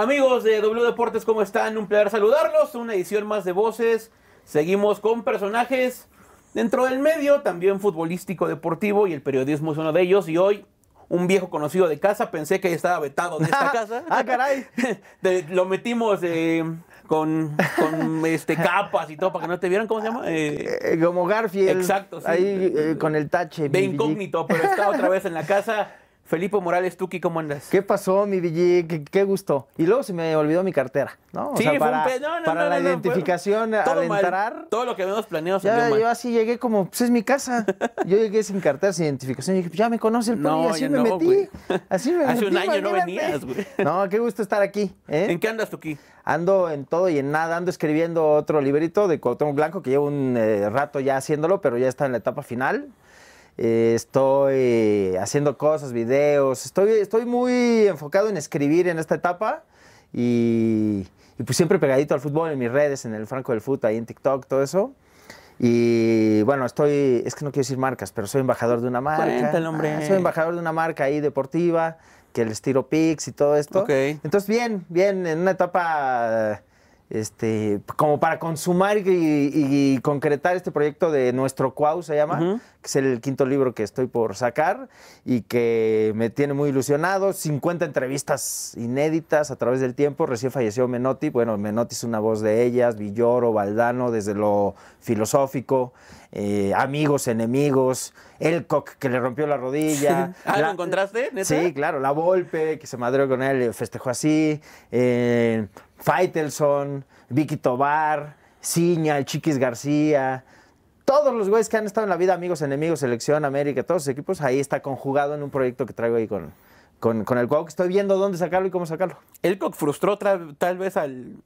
Amigos de W Deportes, ¿cómo están? Un placer saludarlos. Una edición más de voces. Seguimos con personajes dentro del medio, también futbolístico, deportivo y el periodismo es uno de ellos. Y hoy un viejo conocido de casa, pensé que estaba vetado de esta casa. ah, caray. lo metimos eh, con, este, capas y todo para que no te vieran, ¿cómo se llama? Eh, eh, como Garfield. Exacto, sí. Ahí con el tache. De incógnito, pero está otra vez en la casa Felipe Morales, Tuki, ¿cómo andas? ¿Qué pasó, mi DJ? ¿Qué, gusto. Y luego se me olvidó mi cartera, ¿no? para, para la identificación todo entrar. Todo lo que habíamos planeado ya, Yo así llegué como, pues es mi casa. Yo llegué sin cartera, sin identificación. Y dije, pues, ya me conoce el así, me metí. Así me Hace un año no venías, güey. No, qué gusto estar aquí. ¿eh? ¿En qué andas, Tuki? Ando en todo y en nada. Ando escribiendo otro librito de Cuauhtémoc Blanco, que llevo un eh, rato ya haciéndolo, pero ya está en la etapa final. Eh, estoy haciendo cosas, videos, estoy, estoy muy enfocado en escribir en esta etapa y, pues siempre pegadito al fútbol en mis redes, en el Franco del Fútbol, ahí en TikTok, todo eso. Y bueno, estoy, es que no quiero decir marcas, pero soy embajador de una marca. hombre. Ah, soy embajador de una marca ahí deportiva, que les tiro pics y todo esto. Entonces, bien, bien, en una etapa este, como para consumar y, concretar este proyecto de Nuestro Cuau, se llama, que es el quinto libro que estoy por sacar y que me tiene muy ilusionado. 50 entrevistas inéditas a través del tiempo. Recién falleció Menotti. Bueno, Menotti es una voz de ellas, Villoro, Valdano, desde lo filosófico, eh, amigos, enemigos, Elcock, que le rompió la rodilla. ah, ¿lo encontraste? Sí, claro, la Volpe, que se madreó con él, festejó así. Eh, Faitelson, Vicky Tobar, Ciña, Chiquis García, todos los güeyes que han estado en la vida, amigos, enemigos, selección, América, todos los equipos, ahí está conjugado en un proyecto que traigo ahí con, con, el cuau que estoy viendo dónde sacarlo y cómo sacarlo. El frustró tal vez al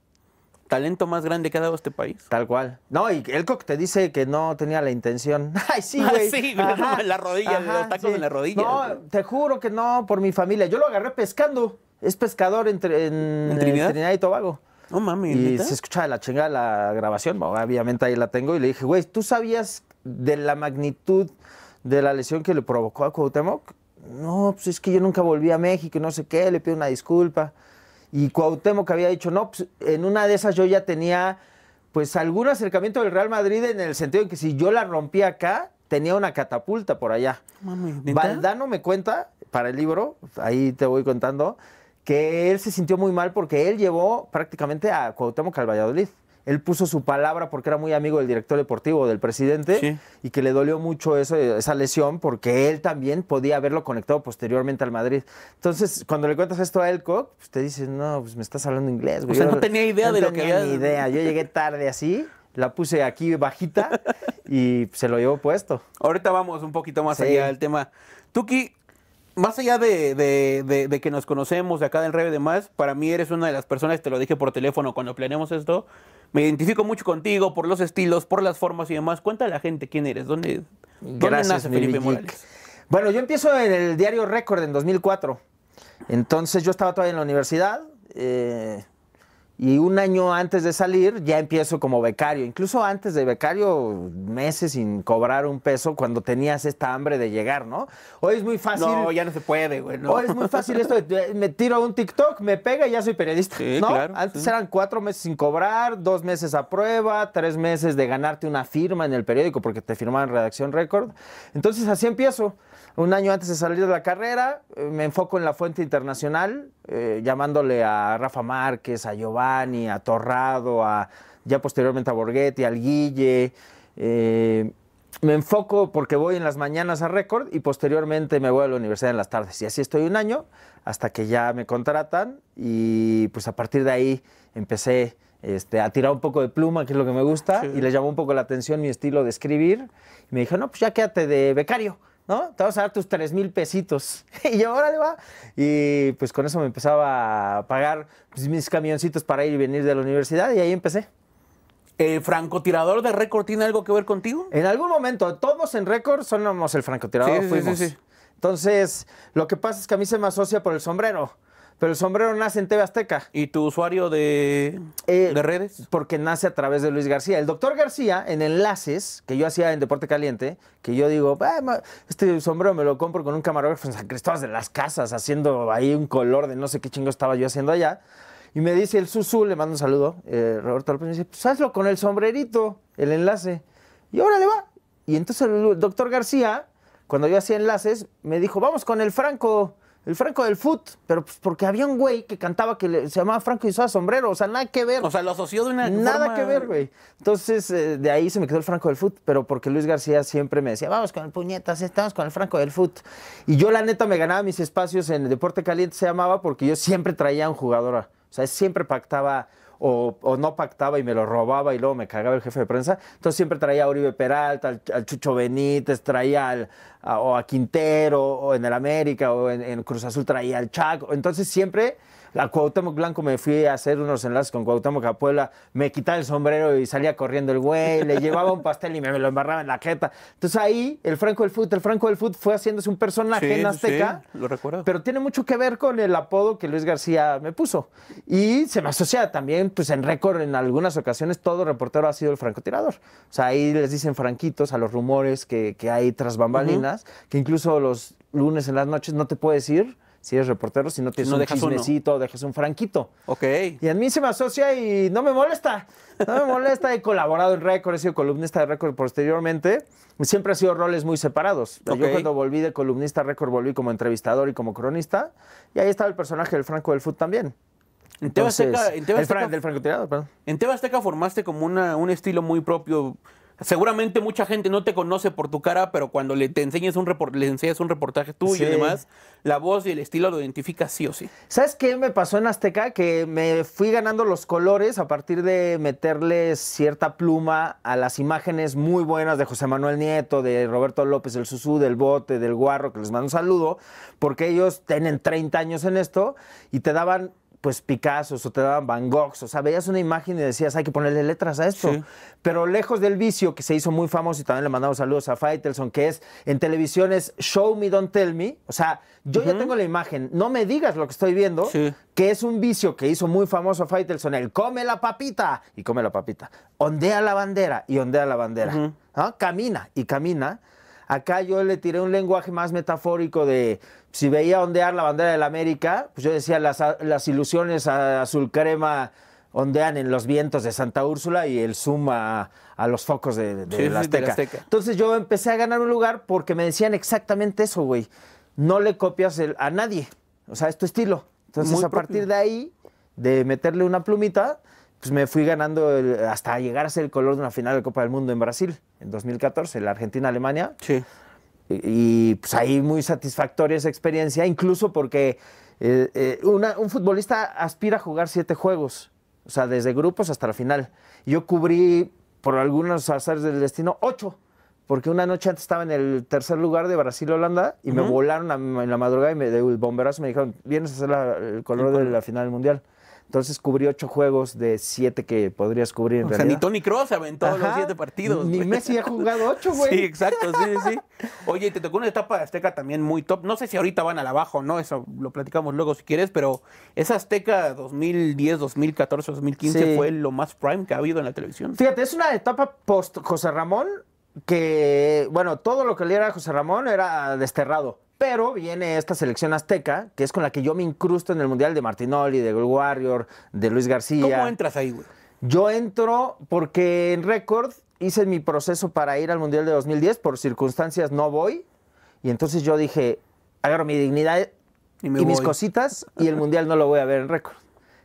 talento más grande que ha dado este país. Tal cual. No, y Elcock te dice que no tenía la intención. Ay, sí, ah, güey. sí, la rodilla, los tacos en la rodilla. No, te juro que no, por mi familia. Yo lo agarré pescando es pescador entre, en, eh, Trinidad? y Tobago. No Y se escuchaba la chingada la grabación, obviamente ahí la tengo, y le dije, güey, ¿tú sabías de la magnitud de la lesión que le provocó a Cuauhtémoc? No, pues es que yo nunca volví a México no sé qué, le pido una disculpa. Y Cuauhtémoc había dicho, no, pues en una de esas yo ya tenía pues algún acercamiento del Real Madrid en el sentido de que si yo la rompía acá, tenía una catapulta por allá. Valdano me cuenta, para el libro, ahí te voy contando, que él se sintió muy mal porque él llevó prácticamente a Cuauhtémoc al Él puso su palabra porque era muy amigo del director deportivo, del presidente, y que le dolió mucho eso, esa lesión porque él también podía haberlo conectado posteriormente al Madrid. Entonces, cuando le cuentas esto a el pues te dices, no, pues me estás hablando inglés. Güey. O sea, no tenía idea de lo que era. No tenía ni idea. Yo llegué tarde así la puse aquí bajita y se lo llevó puesto. Ahorita vamos un poquito más allá del tema. Tuki, más allá de, que nos conocemos de acá del Rebe y demás, para mí eres una de las personas, te lo dije por teléfono cuando planeamos esto, me identifico mucho contigo por los estilos, por las formas y demás. Cuenta a la gente quién eres, dónde, dónde nace Felipe Morales. Bueno, yo empiezo en el diario Record en 2004. Entonces yo estaba todavía en la universidad. Eh, y un año antes de salir ya empiezo como becario. Incluso antes de becario, meses sin cobrar un peso cuando tenías esta hambre de llegar, ¿no? Hoy es muy fácil. No, ya no se puede, güey. Hoy es muy fácil esto. Eh, me tiro un TikTok, me pega y ya soy periodista. ¿no? claro, antes eran cuatro meses sin cobrar, dos meses a prueba, tres meses de ganarte una firma en el periódico porque te firmaban redacción récord. Entonces así empiezo un año antes de salir de la carrera, eh, me enfoco en la fuente internacional, eh, llamándole a Rafa Márquez, a Giovanni, a Torrado, a ya posteriormente a Borghetti, al Guille. Eh, me enfoco porque voy en las mañanas a récord y posteriormente me voy a la universidad en las tardes. Y así estoy un año hasta que ya me contratan y pues a partir de ahí empecé este, a tirar un poco de pluma, que es lo que me gusta, y les llamó un poco la atención mi estilo de escribir. Y me dijeron, no, pues ya quédate de becario. ¿no? Te vas a dar tus tres mil pesitos. y yo, le va. Y pues con eso me empezaba a pagar pues, mis camioncitos para ir y venir de la universidad y ahí empecé. ¿El francotirador de récord tiene algo que ver contigo? En algún momento, todos en récord somos el francotirador, fuimos. Entonces, lo que pasa es que a mí se me asocia por el sombrero. Pero el sombrero nace en TV Azteca. ¿Y tu usuario eh, de, redes? Porque nace a través de Luis García. El doctor García, en enlaces que yo hacía en Deporte Caliente, que yo digo, ah, este sombrero me lo compro con un camarógrafo en San Cristóbal de las Casas, haciendo ahí un color de no sé qué chingo estaba yo haciendo allá. Y me dice el Susu, le mando un saludo, eh, Roberto López, me dice, pues hazlo con el sombrerito, el enlace. Y ahora le va. Y entonces el doctor García, cuando yo hacía enlaces, me dijo, vamos con el Franco el Franco del Foot, pero pues porque había un güey que cantaba que se llamaba Franco y usaba sombrero, o sea, nada que ver. O sea, lo asoció de una Nada que ver, güey. Entonces, eh, de ahí se me quedó el Franco del Foot, pero porque Luis García siempre me decía, vamos con el puñetas, estamos con el Franco del Foot. Y yo, la neta, me ganaba mis espacios en el Deporte Caliente, se llamaba, porque yo siempre traía un jugador, o sea, siempre pactaba o, no pactaba y me lo robaba y luego me cagaba el jefe de prensa. Entonces siempre traía a Uribe Peralta, al, Chucho Benítez, traía al, o a Quintero, o en el América, o en, Cruz Azul traía al Chaco. Entonces siempre a Cuauhtémoc Blanco me fui a hacer unos enlaces con Cuauhtémoc Capuela me quitaba el sombrero y salía corriendo el güey, le llevaba un pastel y me, lo embarraba en la jeta. Entonces ahí el Franco del Fútbol el Franco del Fútbol fue haciéndose un personaje en Azteca. Sí, lo recuerdo. Pero tiene mucho que ver con el apodo que Luis García me puso. Y se me asocia también pues en récord, en algunas ocasiones, todo reportero ha sido el francotirador. O sea, ahí les dicen franquitos a los rumores que, que hay tras bambalinas, que incluso los lunes en las noches no te puedes ir si eres reportero, si no tienes no un dejas chismecito, dejas un franquito. Ok. Y a mí se me asocia y no me molesta. No me molesta. he colaborado en Récord, he sido columnista de Récord posteriormente. Siempre ha sido roles muy separados. Yo cuando volví de columnista Récord volví como entrevistador y como cronista. Y ahí estaba el personaje del Franco del Food también. En Teba Azteca, en Azteca, formaste como una, un estilo muy propio. Seguramente mucha gente no te conoce por tu cara, pero cuando le te enseñas un le un reportaje tuyo y demás, la voz y el estilo lo identificas sí o sí. ¿Sabes qué me pasó en Azteca? Que me fui ganando los colores a partir de meterle cierta pluma a las imágenes muy buenas de José Manuel Nieto, de Roberto López, del Susú, del Bote, del Guarro, que les mando un saludo, porque ellos tienen 30 años en esto y te daban pues Picasso o te daban Van Gogh, o sea, veías una imagen y decías, hay que ponerle letras a esto. Pero lejos del vicio, que se hizo muy famoso y también le mandamos saludos a Faitelson, que es en televisión es Show Me, Don't Tell Me. O sea, yo ya tengo la imagen, no me digas lo que estoy viendo, que es un vicio que hizo muy famoso Faitelson, el come la papita y come la papita, ondea la bandera y ondea la bandera, camina y camina. Acá yo le tiré un lenguaje más metafórico de si veía ondear la bandera de la América, pues yo decía las, las ilusiones azul crema ondean en los vientos de Santa Úrsula y el zoom a, los focos de, la Azteca. Entonces yo empecé a ganar un lugar porque me decían exactamente eso, güey. No le copias a nadie. O sea, es tu estilo. Entonces, a partir de ahí, de meterle una plumita, pues me fui ganando hasta llegar a ser el color de una final de Copa del Mundo en Brasil en 2014, la Argentina-Alemania. Sí. Y, pues ahí muy satisfactoria esa experiencia, incluso porque eh, eh, un futbolista aspira a jugar siete juegos, o sea, desde grupos hasta la final. Yo cubrí, por algunos azares del destino, ocho porque una noche antes estaba en el tercer lugar de Brasil-Holanda y me volaron en la madrugada y me, de bomberazo me dijeron, vienes a hacer el color de la final Mundial. Entonces cubrí ocho juegos de siete que podrías cubrir en o sea, ni Tony Cross aventó los siete partidos. Ni Messi ha jugado ocho, güey. Sí, exacto, sí, sí. Oye, y te tocó una etapa de Azteca también muy top. No sé si ahorita van a la baja o no, eso lo platicamos luego si quieres, pero esa Azteca 2010, 2014, 2015 fue lo más prime que ha habido en la televisión. Fíjate, es una etapa post José Ramón que, bueno, todo lo que le era José Ramón era desterrado. Pero viene esta selección azteca, que es con la que yo me incrusto en el Mundial de Martinoli, de Gold Warrior, de Luis García. ¿Cómo entras ahí, güey? Yo entro porque en récord hice mi proceso para ir al Mundial de 2010, por circunstancias no voy, y entonces yo dije, agarro mi dignidad y, mis cositas y el Mundial no lo voy a ver en récord.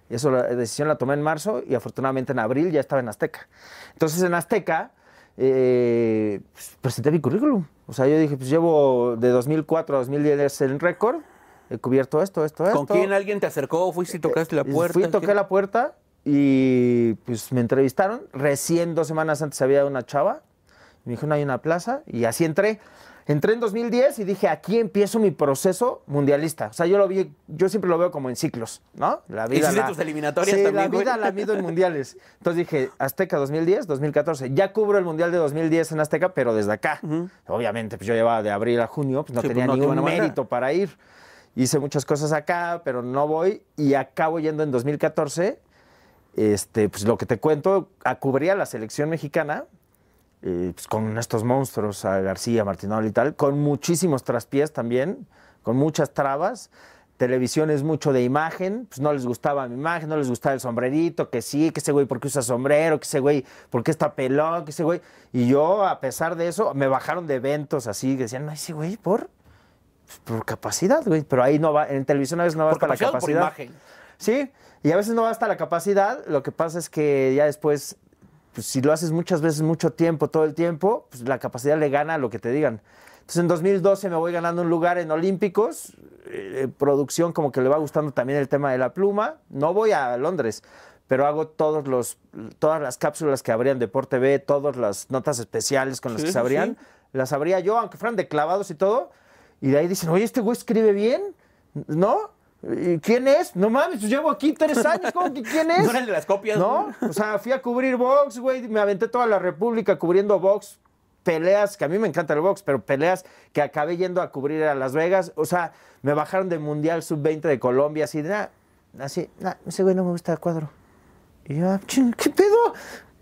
Y eso la decisión la tomé en marzo y afortunadamente en abril ya estaba en Azteca. Entonces en Azteca eh, pues, presenté mi currículum. O sea, yo dije, pues llevo de 2004 a 2010 el récord, he cubierto esto, esto, esto. ¿Con quién alguien te acercó? ¿Fuiste y tocaste la eh, puerta? Fui, toqué la puerta y pues me entrevistaron. Recién dos semanas antes había una chava. Me dijo, no hay una plaza y así entré. Entré en 2010 y dije, aquí empiezo mi proceso mundialista. O sea, yo lo vi, yo siempre lo veo como en ciclos, ¿no? La vida. La, tus eliminatorias sí, la vida la mido en mundiales. Entonces dije, Azteca 2010, 2014. Ya cubro el mundial de 2010 en Azteca, pero desde acá. Obviamente, pues yo llevaba de abril a junio, pues no pues, tenía ningún mérito para ir. Hice muchas cosas acá, pero no voy y acabo yendo en 2014. Este, pues lo que te cuento, a cubrir a la selección mexicana, pues, con estos monstruos, a García, Martinol y tal, con muchísimos traspiés también, con muchas trabas. Televisión es mucho de imagen, pues no les gustaba mi imagen, no les gustaba el sombrerito, que sí, que ese güey, ¿por qué usa sombrero? Que ese güey, ¿por qué está pelón? Que ese güey. Y yo, a pesar de eso, me bajaron de eventos así, que decían, no, ese güey, ¿por? Pues, por capacidad, güey. Pero ahí no va, en televisión a veces no va hasta la capacidad. Sí, y a veces no va hasta la capacidad, lo que pasa es que ya después pues, si lo haces muchas veces, mucho tiempo, todo el tiempo, pues la capacidad le gana a lo que te digan. Entonces en 2012 me voy ganando un lugar en Olímpicos, eh, eh, producción como que le va gustando también el tema de la pluma, no voy a Londres, pero hago todos los, todas las cápsulas que abrían Deporte B, todas las notas especiales con las que se abrían, las abría yo, aunque fueran de clavados y todo, y de ahí dicen, oye, este güey escribe bien, ¿no? ¿Quién es? No mames, pues llevo aquí tres años, ¿cómo que quién es? No de las copias. No, o sea, fui a cubrir box, güey, me aventé toda la República cubriendo box, peleas, que a mí me encanta el box, pero peleas que acabé yendo a cubrir a Las Vegas, o sea, me bajaron del Mundial Sub-20 de Colombia, así, nada, ah", así, ah, ese güey no me gusta el cuadro. Y yo, ah, ¿qué pedo?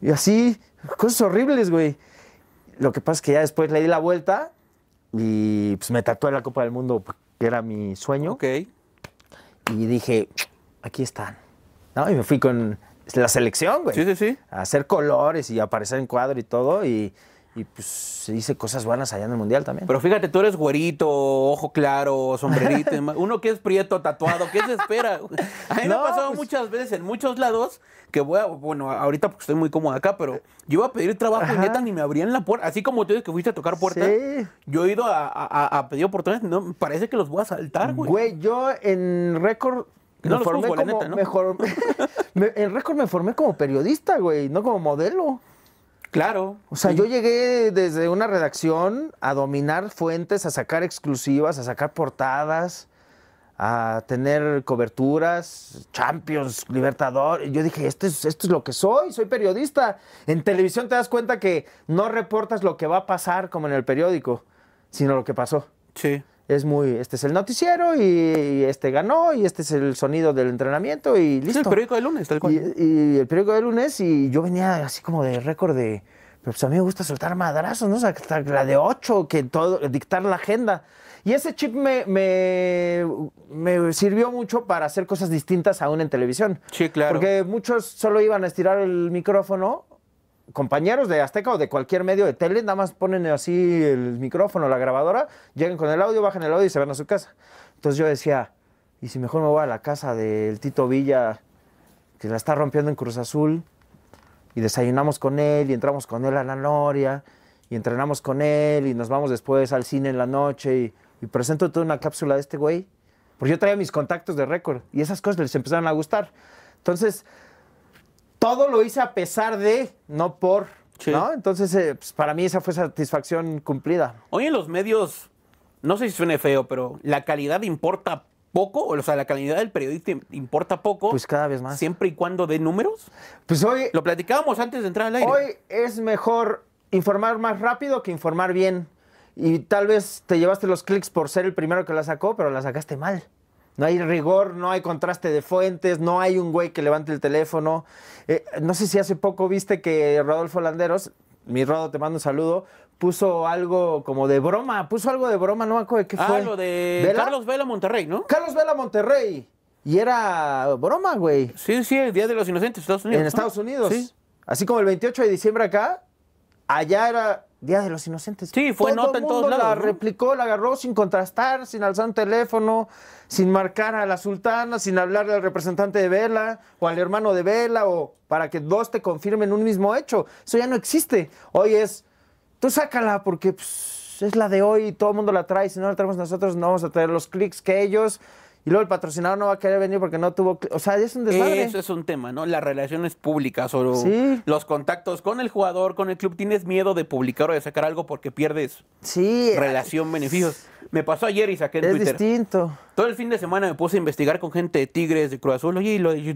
Y así, cosas horribles, güey. Lo que pasa es que ya después le di la vuelta y pues me tatué la Copa del Mundo, que era mi sueño. Ok. Y dije, aquí están. Y me fui con la selección, güey. Sí, sí, sí. A hacer colores y aparecer en cuadro y todo. Y y pues se dice cosas buenas allá en el mundial también. Pero fíjate, tú eres güerito, ojo claro, sombrerito, uno que es prieto, tatuado, ¿qué se espera? A mí me ha pasado pues muchas veces en muchos lados que voy a, bueno, ahorita porque estoy muy cómodo acá, pero yo iba a pedir trabajo y neta ni me abrían la puerta, así como tú dices que fuiste a tocar puertas, yo he ido a, pedir oportunidades, no, parece que los voy a saltar, güey. Güey, yo en récord en récord me formé como periodista, güey, no como modelo. Claro. O sea, yo llegué desde una redacción a dominar fuentes, a sacar exclusivas, a sacar portadas, a tener coberturas, Champions, Libertador. Yo dije, esto es, esto es lo que soy, soy periodista. En televisión te das cuenta que no reportas lo que va a pasar como en el periódico, sino lo que pasó. Sí es muy, este es el noticiero y, este ganó y este es el sonido del entrenamiento y listo. Es el periódico del lunes, tal cual. Y, el periódico de lunes y yo venía así como de récord de, pues a mí me gusta soltar madrazos, ¿no? O la de ocho, que todo, dictar la agenda. Y ese chip me, me, me, sirvió mucho para hacer cosas distintas aún en televisión. Sí, claro. Porque muchos solo iban a estirar el micrófono compañeros de Azteca o de cualquier medio de tele, nada más ponen así el micrófono, la grabadora, llegan con el audio, bajan el audio y se van a su casa. Entonces yo decía, ¿y si mejor me voy a la casa del Tito Villa, que la está rompiendo en Cruz Azul? Y desayunamos con él y entramos con él a la noria y entrenamos con él y nos vamos después al cine en la noche y, y presento toda una cápsula de este güey. Porque yo traía mis contactos de récord y esas cosas les empezaron a gustar. Entonces, todo lo hice a pesar de, no por. ¿no? Entonces, eh, pues, para mí esa fue satisfacción cumplida. Hoy en los medios, no sé si suene feo, pero la calidad importa poco, o sea, la calidad del periodista importa poco. Pues cada vez más. Siempre y cuando dé números. Pues hoy. Lo platicábamos antes de entrar al aire. Hoy es mejor informar más rápido que informar bien. Y tal vez te llevaste los clics por ser el primero que la sacó, pero la sacaste mal. No hay rigor, no hay contraste de fuentes, no hay un güey que levante el teléfono. Eh, no sé si hace poco viste que Rodolfo Landeros, mi Rodo, te mando un saludo, puso algo como de broma, puso algo de broma, no me acuerdo qué ah, fue. lo de Carlos Vela Monterrey, ¿no? Carlos Vela Monterrey. Y era broma, güey. Sí, sí, el Día de los Inocentes, Estados Unidos. En Estados Unidos. Así como el 28 de diciembre acá, allá era Día de los Inocentes. Sí, fue Todo nota en todos lados. La replicó, la agarró sin contrastar, sin alzar un teléfono sin marcar a la sultana, sin hablar al representante de Vela o al hermano de Vela o para que dos te confirmen un mismo hecho. Eso ya no existe. Hoy es, tú sácala porque pues, es la de hoy y todo el mundo la trae. Si no la traemos nosotros, no vamos a traer los clics que ellos. Y luego el patrocinador no va a querer venir porque no tuvo. O sea, es un desastre. Eso es un tema, ¿no? Las relaciones públicas o los contactos con el jugador, con el club. Tienes miedo de publicar o de sacar algo porque pierdes sí. relación, beneficios. Me pasó ayer y saqué en Twitter. Es distinto. Todo el fin de semana me puse a investigar con gente de Tigres, de Cruz Azul. Oye, y lo de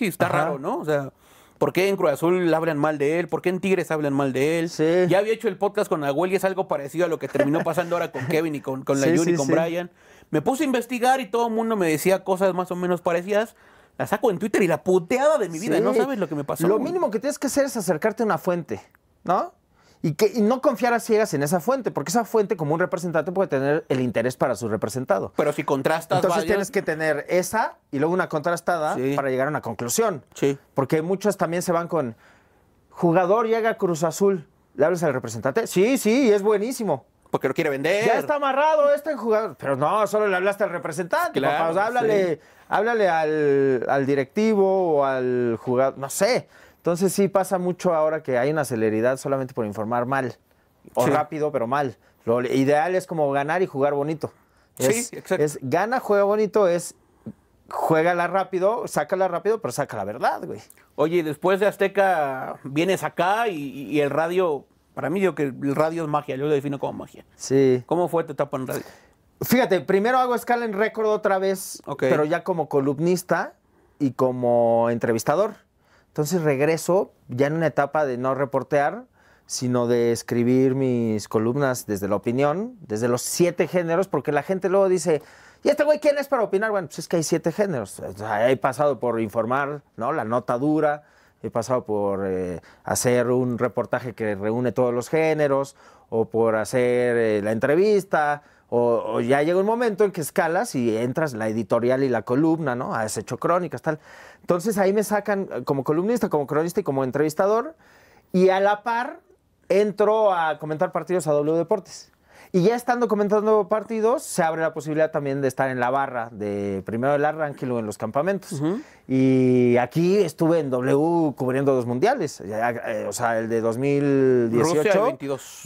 está raro, ¿no? O sea. ¿Por qué en Cruz Azul hablan mal de él? ¿Por qué en Tigres hablan mal de él? Sí. Ya había hecho el podcast con Agüel y es algo parecido a lo que terminó pasando ahora con Kevin y con, con la sí, y con Brian. Me puse a investigar y todo el mundo me decía cosas más o menos parecidas. La saco en Twitter y la puteada de mi vida. No sabes lo que me pasó. Lo mínimo que tienes que hacer es acercarte a una fuente, ¿no? Y, que, no confiar a ciegas en esa fuente, porque esa fuente, como un representante, puede tener el interés para su representado. Pero si contrastas. Entonces tienes que tener esa y luego una contrastada para llegar a una conclusión. Sí. Porque muchos también se van con. Jugador llega a Cruz Azul. ¿Le hablas al representante? Sí, sí, es buenísimo porque lo quiere vender. Ya está amarrado está en jugador. Pero no, solo le hablaste al representante, háblale, al, directivo o al jugador, no sé. Entonces sí pasa mucho ahora que hay una celeridad solamente por informar mal. O rápido, pero mal. Lo ideal es como ganar y jugar bonito. sí, exacto. Es, gana, juega bonito, es juégala rápido, sácala rápido, pero saca la verdad, güey. Oye, después de Azteca vienes acá y el radio para mí, yo que el radio es magia, yo lo defino como magia. Sí. ¿Cómo fue tu etapa en radio? Fíjate, primero hago escala en récord otra vez, pero ya como columnista y como entrevistador. Entonces regreso ya en una etapa de no reportear, sino de escribir mis columnas desde la opinión, desde los siete géneros, porque la gente luego dice, ¿y este güey quién es para opinar? Bueno, pues es que hay siete géneros. O he pasado por informar, ¿no? La nota dura, he pasado por eh, hacer un reportaje que reúne todos los géneros, o por hacer eh, la entrevista, o, ya llega un momento en que escalas y entras la editorial y la columna, ¿no? Ah, has hecho crónicas, tal. Entonces ahí me sacan como columnista, como cronista y como entrevistador, y a la par entro a comentar partidos a W Deportes. Y ya estando comentando partidos, se abre la posibilidad también de estar en la barra de primero el arranque y luego en los campamentos. Y aquí estuve en W cubriendo dos mundiales, eh, o sea, el de 2018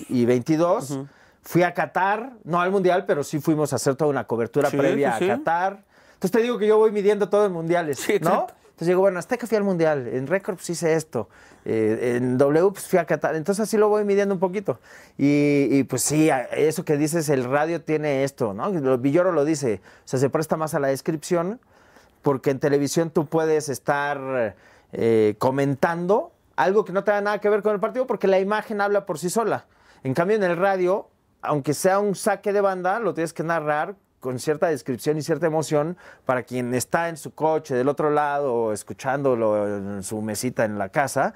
y 22. Fui a Qatar, no al mundial, pero sí fuimos a hacer toda una cobertura previa a Qatar. Entonces te digo que yo voy midiendo todo en mundiales, ¿no? Entonces digo, bueno, hasta que fui al mundial, en récord pues hice esto. Eh, en W pues fui a Qatar, entonces así lo voy midiendo un poquito. Y, pues sí, eso que dices, el radio tiene esto, ¿no? Villoro lo dice, o sea, se presta más a la descripción, porque en televisión tú puedes estar eh, comentando algo que no tenga nada que ver con el partido, porque la imagen habla por sí sola. En cambio, en el radio, aunque sea un saque de banda, lo tienes que narrar con cierta descripción y cierta emoción para quien está en su coche del otro lado o escuchándolo en su mesita en la casa,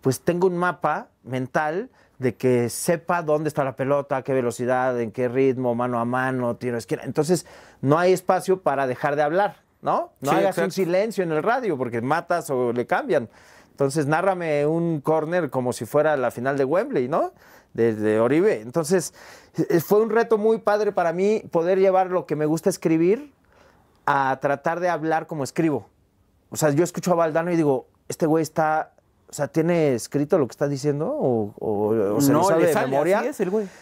pues tengo un mapa mental de que sepa dónde está la pelota, qué velocidad, en qué ritmo, mano a mano, tiro a esquina. Entonces, no hay espacio para dejar de hablar, ¿no? No hagas un silencio en el radio porque matas o le cambian. Entonces, nárrame un corner como si fuera la final de Wembley, ¿no? desde Oribe. Entonces, fue un reto muy padre para mí poder llevar lo que me gusta escribir a tratar de hablar como escribo. O sea, yo escucho a Valdano y digo, este güey está, o sea, tiene escrito lo que está diciendo o, se no, lo sabe de memoria.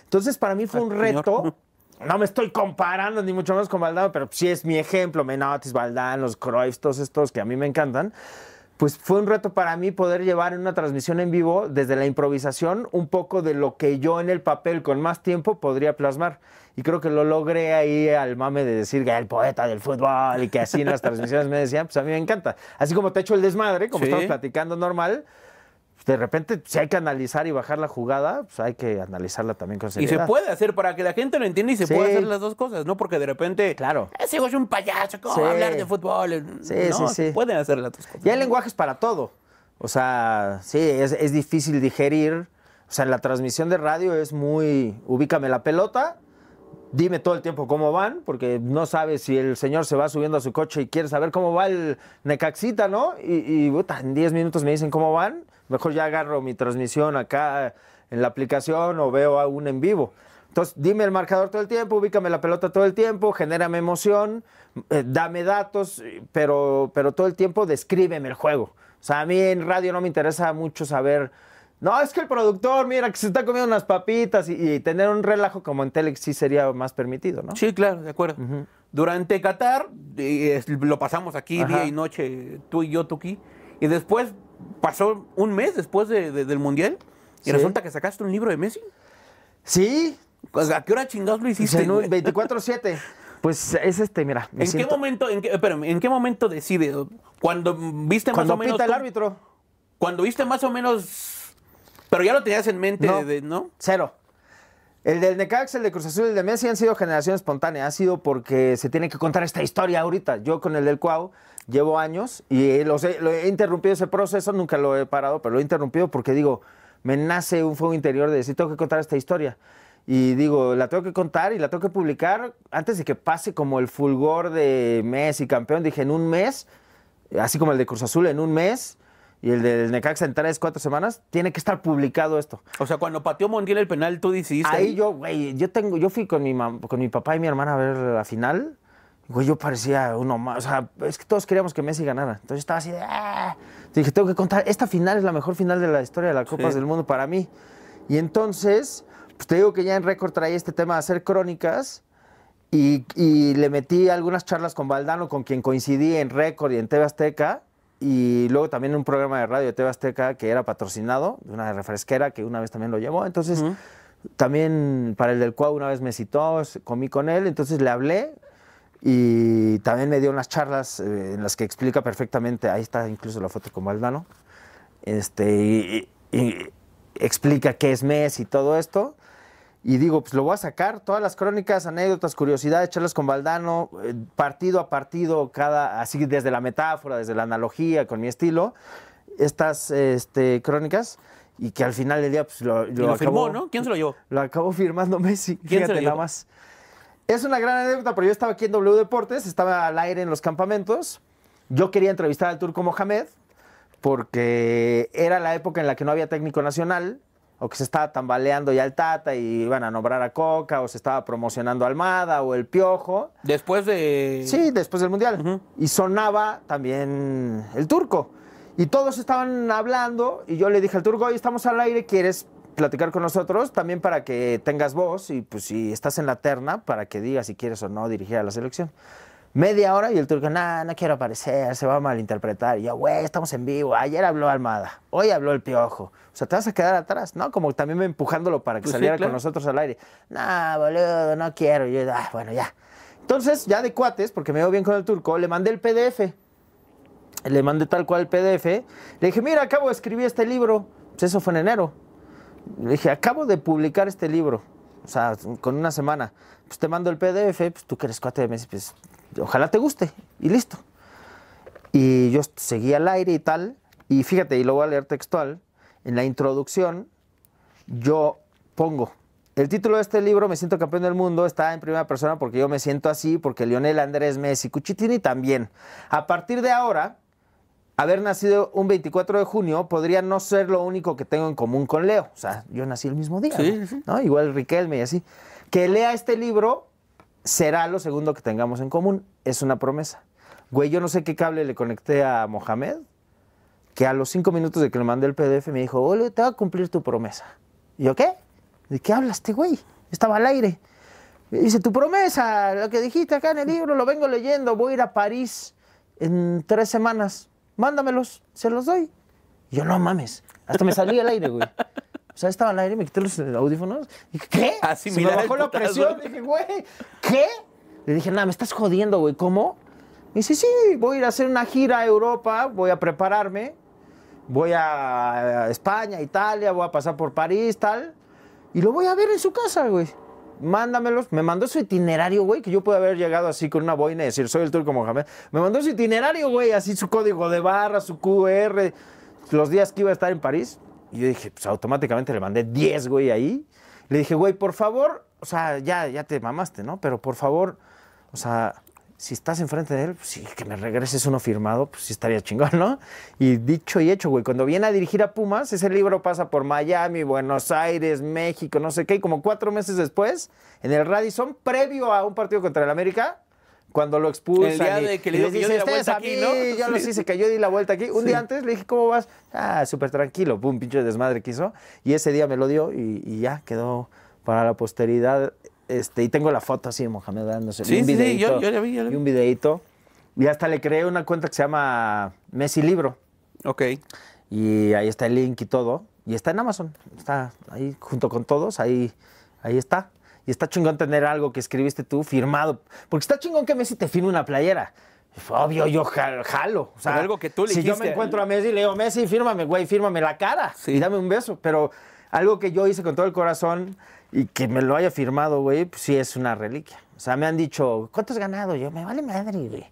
Entonces, para mí fue un reto. No me estoy comparando ni mucho menos con Valdano, pero sí es mi ejemplo, Menotis, Valdano, los Cruyff, todos estos que a mí me encantan pues fue un reto para mí poder llevar en una transmisión en vivo desde la improvisación un poco de lo que yo en el papel con más tiempo podría plasmar. Y creo que lo logré ahí al mame de decir que el poeta del fútbol y que así en las transmisiones me decían, pues a mí me encanta. Así como te echo el desmadre, como estamos platicando normal, de repente, si hay que analizar y bajar la jugada, pues hay que analizarla también con Y se puede hacer para que la gente lo entienda y se puede hacer las dos cosas, ¿no? Porque de repente. Claro. Eh, ese es un payaso, ¿cómo hablar de fútbol? Sí, sí, Pueden hacer las dos cosas. Y hay lenguajes para todo. O sea, sí, es, es difícil digerir. O sea, la transmisión de radio es muy. Ubícame la pelota dime todo el tiempo cómo van, porque no sabes si el señor se va subiendo a su coche y quiere saber cómo va el Necaxita, ¿no? Y, en 10 minutos me dicen cómo van, mejor ya agarro mi transmisión acá en la aplicación o veo aún en vivo. Entonces, dime el marcador todo el tiempo, ubícame la pelota todo el tiempo, genérame emoción, eh, dame datos, pero, pero todo el tiempo descríbeme el juego. O sea, a mí en radio no me interesa mucho saber no, es que el productor, mira, que se está comiendo unas papitas y, tener un relajo como en Telex sí sería más permitido, ¿no? Sí, claro, de acuerdo. Durante Qatar, lo pasamos aquí día y noche, tú y yo, Tuki. Y después pasó un mes después del Mundial y resulta que sacaste un libro de Messi. Sí. ¿A qué hora chingados lo hiciste? 24-7. Pues es este, mira. ¿En qué momento, en qué, momento decide? Cuando viste más o menos. Cuando pita el árbitro. Cuando viste más o menos pero ya lo tenías en mente, no. De, ¿no? Cero. El del Necax, el de Cruz Azul el de Messi han sido generación espontánea. Ha sido porque se tiene que contar esta historia ahorita. Yo con el del Cuau llevo años y he, lo he interrumpido ese proceso, nunca lo he parado, pero lo he interrumpido porque digo, me nace un fuego interior de decir, tengo que contar esta historia. Y digo, la tengo que contar y la tengo que publicar antes de que pase como el fulgor de Messi campeón. Dije, en un mes, así como el de Cruz Azul, en un mes y el del Necaxa en tres, cuatro semanas, tiene que estar publicado esto. O sea, cuando pateó Montiel el penal, tú decidiste. Ahí, yo, güey, yo tengo, yo fui con mi con mi papá y mi hermana a ver la final. Güey, yo parecía uno más. O sea, es que todos queríamos que Messi ganara. Entonces estaba así de. Ah". Dije, tengo que contar. Esta final es la mejor final de la historia de las Copas del Mundo para mí. Y entonces, pues te digo que ya en récord traía este tema de hacer crónicas. Y, y le metí algunas charlas con Valdano, con quien coincidí en récord y en TV Azteca y luego también un programa de radio de TV Azteca que era patrocinado, de una refresquera que una vez también lo llevó. Entonces, también para el del Cuau una vez me citó, comí con él, entonces le hablé y también me dio unas charlas eh, en las que explica perfectamente, ahí está incluso la foto con Valdano, este, y, explica qué es MES y todo esto y digo, pues lo voy a sacar, todas las crónicas, anécdotas, curiosidades, charlas con Valdano, eh, partido a partido, cada, así desde la metáfora, desde la analogía, con mi estilo, estas este, crónicas, y que al final del día, pues lo, lo, firmó, ¿no? ¿Quién se lo llevó? Lo acabó firmando Messi, fíjate nada más. Es una gran anécdota, pero yo estaba aquí en W Deportes, estaba al aire en los campamentos, yo quería entrevistar al turco Mohamed, porque era la época en la que no había técnico nacional, o que se estaba tambaleando ya el Tata y iban a nombrar a Coca, o se estaba promocionando Almada o el Piojo. Después de... Sí, después del Mundial. Y sonaba también el turco. Y todos estaban hablando y yo le dije al turco, hoy estamos al aire, ¿quieres platicar con nosotros? También para que tengas voz y pues si estás en la terna, para que digas si quieres o no dirigir a la selección. Media hora y el turco, nah, no quiero aparecer, se va a malinterpretar. Y yo, güey, estamos en vivo, ayer habló Almada, hoy habló el Piojo. O sea, te vas a quedar atrás, ¿no? Como también me empujándolo para que pues saliera con nosotros al aire. Nah, boludo, no quiero. Y yo, ah, bueno, ya. Entonces, ya de cuates, porque me veo bien con el turco, le mandé el PDF. Le mandé tal cual el PDF. Le dije, mira, acabo de escribir este libro. Pues eso fue en enero. Le dije, acabo de publicar este libro o sea, con una semana, pues te mando el PDF, pues tú que eres cuate Messi, pues ojalá te guste y listo. Y yo seguí al aire y tal, y fíjate, y lo voy a leer textual, en la introducción yo pongo, el título de este libro, Me siento campeón del mundo, está en primera persona porque yo me siento así, porque Lionel Andrés Messi, Cuchitini también. A partir de ahora, haber nacido un 24 de junio podría no ser lo único que tengo en común con Leo. O sea, yo nací el mismo día. Igual Riquelme y así. Que lea este libro será lo segundo que tengamos en común. Es una promesa. Güey, yo no sé qué cable le conecté a Mohamed, que a los cinco minutos de que le mandé el PDF me dijo, oye, te voy a cumplir tu promesa. ¿Y yo qué? ¿De qué hablaste, güey? Estaba al aire. dice, tu promesa, lo que dijiste acá en el libro, lo vengo leyendo, voy a ir a París en tres semanas mándamelos, se los doy. Y yo, no mames. Hasta me salí al aire, güey. O sea, estaba en el aire, me quité los audífonos. Dije, ¿qué? Así se me bajó la presión. Dije, güey, ¿qué? Le dije, nada, me estás jodiendo, güey, ¿cómo? Y dice, sí, voy a ir a hacer una gira a Europa, voy a prepararme, voy a España, Italia, voy a pasar por París, tal. Y lo voy a ver en su casa, güey mándamelos. Me mandó su itinerario, güey, que yo pude haber llegado así con una boina y decir, soy el turco Mohamed. Me mandó su itinerario, güey, así su código de barra, su QR, los días que iba a estar en París. Y yo dije, pues automáticamente le mandé 10, güey, ahí. Le dije, güey, por favor, o sea, ya, ya te mamaste, ¿no? Pero por favor, o sea, si estás enfrente de él, pues sí, que me regreses uno firmado, pues sí estaría chingón, ¿no? Y dicho y hecho, güey, cuando viene a dirigir a Pumas, ese libro pasa por Miami, Buenos Aires, México, no sé qué, y como cuatro meses después, en el Radisson, previo a un partido contra el América, cuando lo expulsan. El día de que le, dio la vuelta aquí, ¿no? ya lo hice, que yo di la vuelta aquí. Un día antes le dije, ¿cómo vas? Ah, súper tranquilo, pum, pinche desmadre quiso Y ese día me lo dio y ya quedó para la posteridad este, y tengo la foto así de Mohamed dándose un sí, videito. Sí, yo, vi, Y un videito. Y hasta le creé una cuenta que se llama Messi Libro. Ok. Y ahí está el link y todo. Y está en Amazon. Está ahí junto con todos. Ahí, ahí está. Y está chingón tener algo que escribiste tú firmado. Porque está chingón que Messi te firme una playera. Obvio, yo jalo. O sea, algo que tú le Si yo me encuentro a Messi y le digo, Messi, fírmame, güey, fírmame la cara sí. y dame un beso. Pero algo que yo hice con todo el corazón, y que me lo haya firmado, güey, pues sí es una reliquia. O sea, me han dicho, ¿cuánto has ganado? Yo, me vale madre, güey.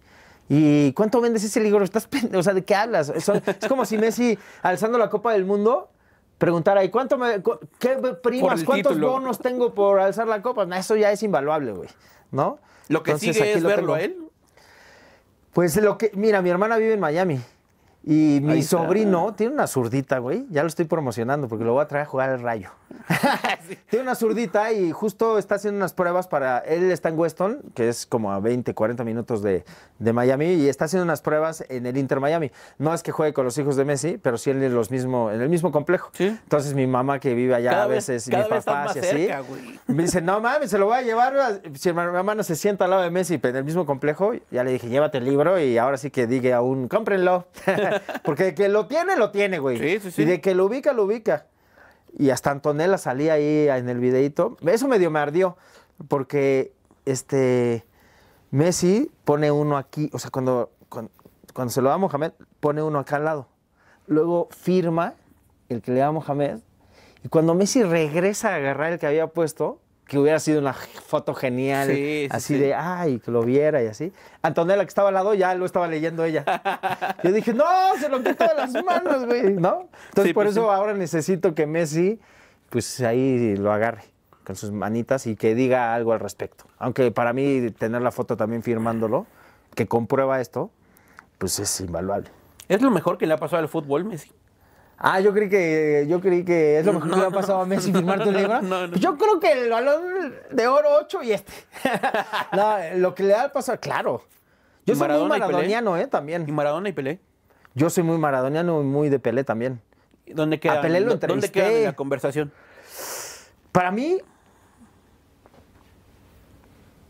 ¿Y cuánto vendes ese libro? ¿Estás o sea, ¿de qué hablas? es como si Messi, alzando la Copa del Mundo, preguntara, ¿y cuánto me, qué primas, cuántos bonos tengo por alzar la Copa? No, eso ya es invaluable, güey, ¿no? Lo que sigue es verlo él. Pues lo que, mira, mi hermana vive en Miami. Y mi sobrino tiene una zurdita, güey. Ya lo estoy promocionando porque lo voy a traer a jugar al rayo. Tiene una zurdita y justo está haciendo unas pruebas para. Él está en Weston, que es como a 20, 40 minutos de, Miami, y está haciendo unas pruebas en el Inter Miami. No es que juegue con los hijos de Messi, pero sí en, los mismo, en el mismo complejo. Entonces mi mamá que vive allá a veces, y mis papás así, me dice: No mames, se lo voy a llevar. Si mi mamá no se sienta al lado de Messi en el mismo complejo, ya le dije: Llévate el libro y ahora sí que diga aún, cómprenlo. Porque de que lo tiene, lo tiene, güey. Y de que lo ubica, lo ubica. Y hasta Antonella salía ahí en el videito. Eso medio me ardió. Porque este Messi pone uno aquí. O sea, cuando, cuando, cuando se lo da a Mohamed, pone uno acá al lado. Luego firma el que le da a Mohamed. Y cuando Messi regresa a agarrar el que había puesto, que hubiera sido una foto genial, así de, ay, que lo viera y así. Antonella, que estaba al lado, ya lo estaba leyendo ella. Yo dije, no, se lo quitó de las manos, güey, ¿no? Entonces, por pues eso ahora necesito que Messi, pues ahí lo agarre con sus manitas y que diga algo al respecto. Aunque para mí tener la foto también firmándolo, que comprueba esto, pues es invaluable. Es lo mejor que le ha pasado al fútbol, Messi. Ah, yo creí que, yo creí que es lo mejor que le ha pasado a Messi firmar tu libro. yo creo que el balón de oro 8 y este. lo que le ha pasado, claro. Yo soy muy maradoniano, ¿eh? También. ¿Y Maradona y Pelé? Yo soy muy maradoniano y muy de Pelé también. ¿Dónde queda? A Pelé lo ¿Dónde queda la conversación? Para mí.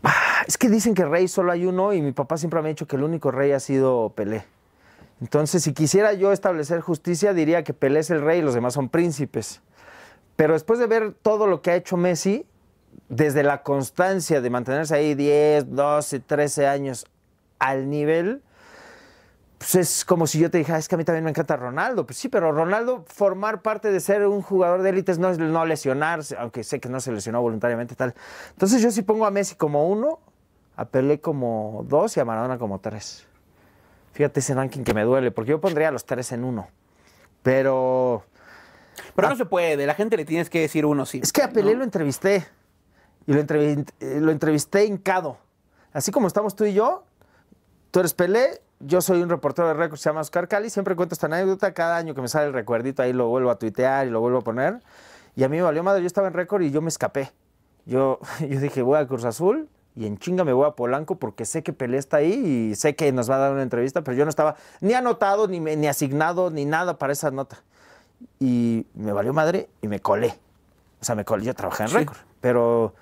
Ah, es que dicen que rey solo hay uno y mi papá siempre me ha dicho que el único rey ha sido Pelé. Entonces, si quisiera yo establecer justicia, diría que Pelé es el rey y los demás son príncipes. Pero después de ver todo lo que ha hecho Messi, desde la constancia de mantenerse ahí 10, 12, 13 años al nivel, pues es como si yo te dijera, es que a mí también me encanta Ronaldo. Pues sí, pero Ronaldo, formar parte de ser un jugador de élites no es no lesionarse, aunque sé que no se lesionó voluntariamente tal. Entonces yo sí pongo a Messi como uno, a Pelé como dos y a Maradona como tres. Fíjate ese ranking que me duele, porque yo pondría a los tres en uno. Pero. Pero ah. no se puede, la gente le tienes que decir uno sí. Es que a Pelé lo entrevisté. Y eh, lo, entrevisté, hincado. Así como estamos tú y yo, tú eres Pelé, yo soy un reportero de récord se llama Oscar Cali, siempre cuento esta anécdota, cada año que me sale el recuerdito ahí lo vuelvo a tuitear y lo vuelvo a poner. Y a mí me valió madre, yo estaba en récord y yo me escapé. Yo, yo dije, voy a Cruz Azul, y en chinga me voy a Polanco porque sé que Pelé está ahí y sé que nos va a dar una entrevista, pero yo no estaba ni anotado, ni, ni asignado, ni nada para esa nota. Y me valió madre y me colé. O sea, me colé, yo trabajé en récord, pero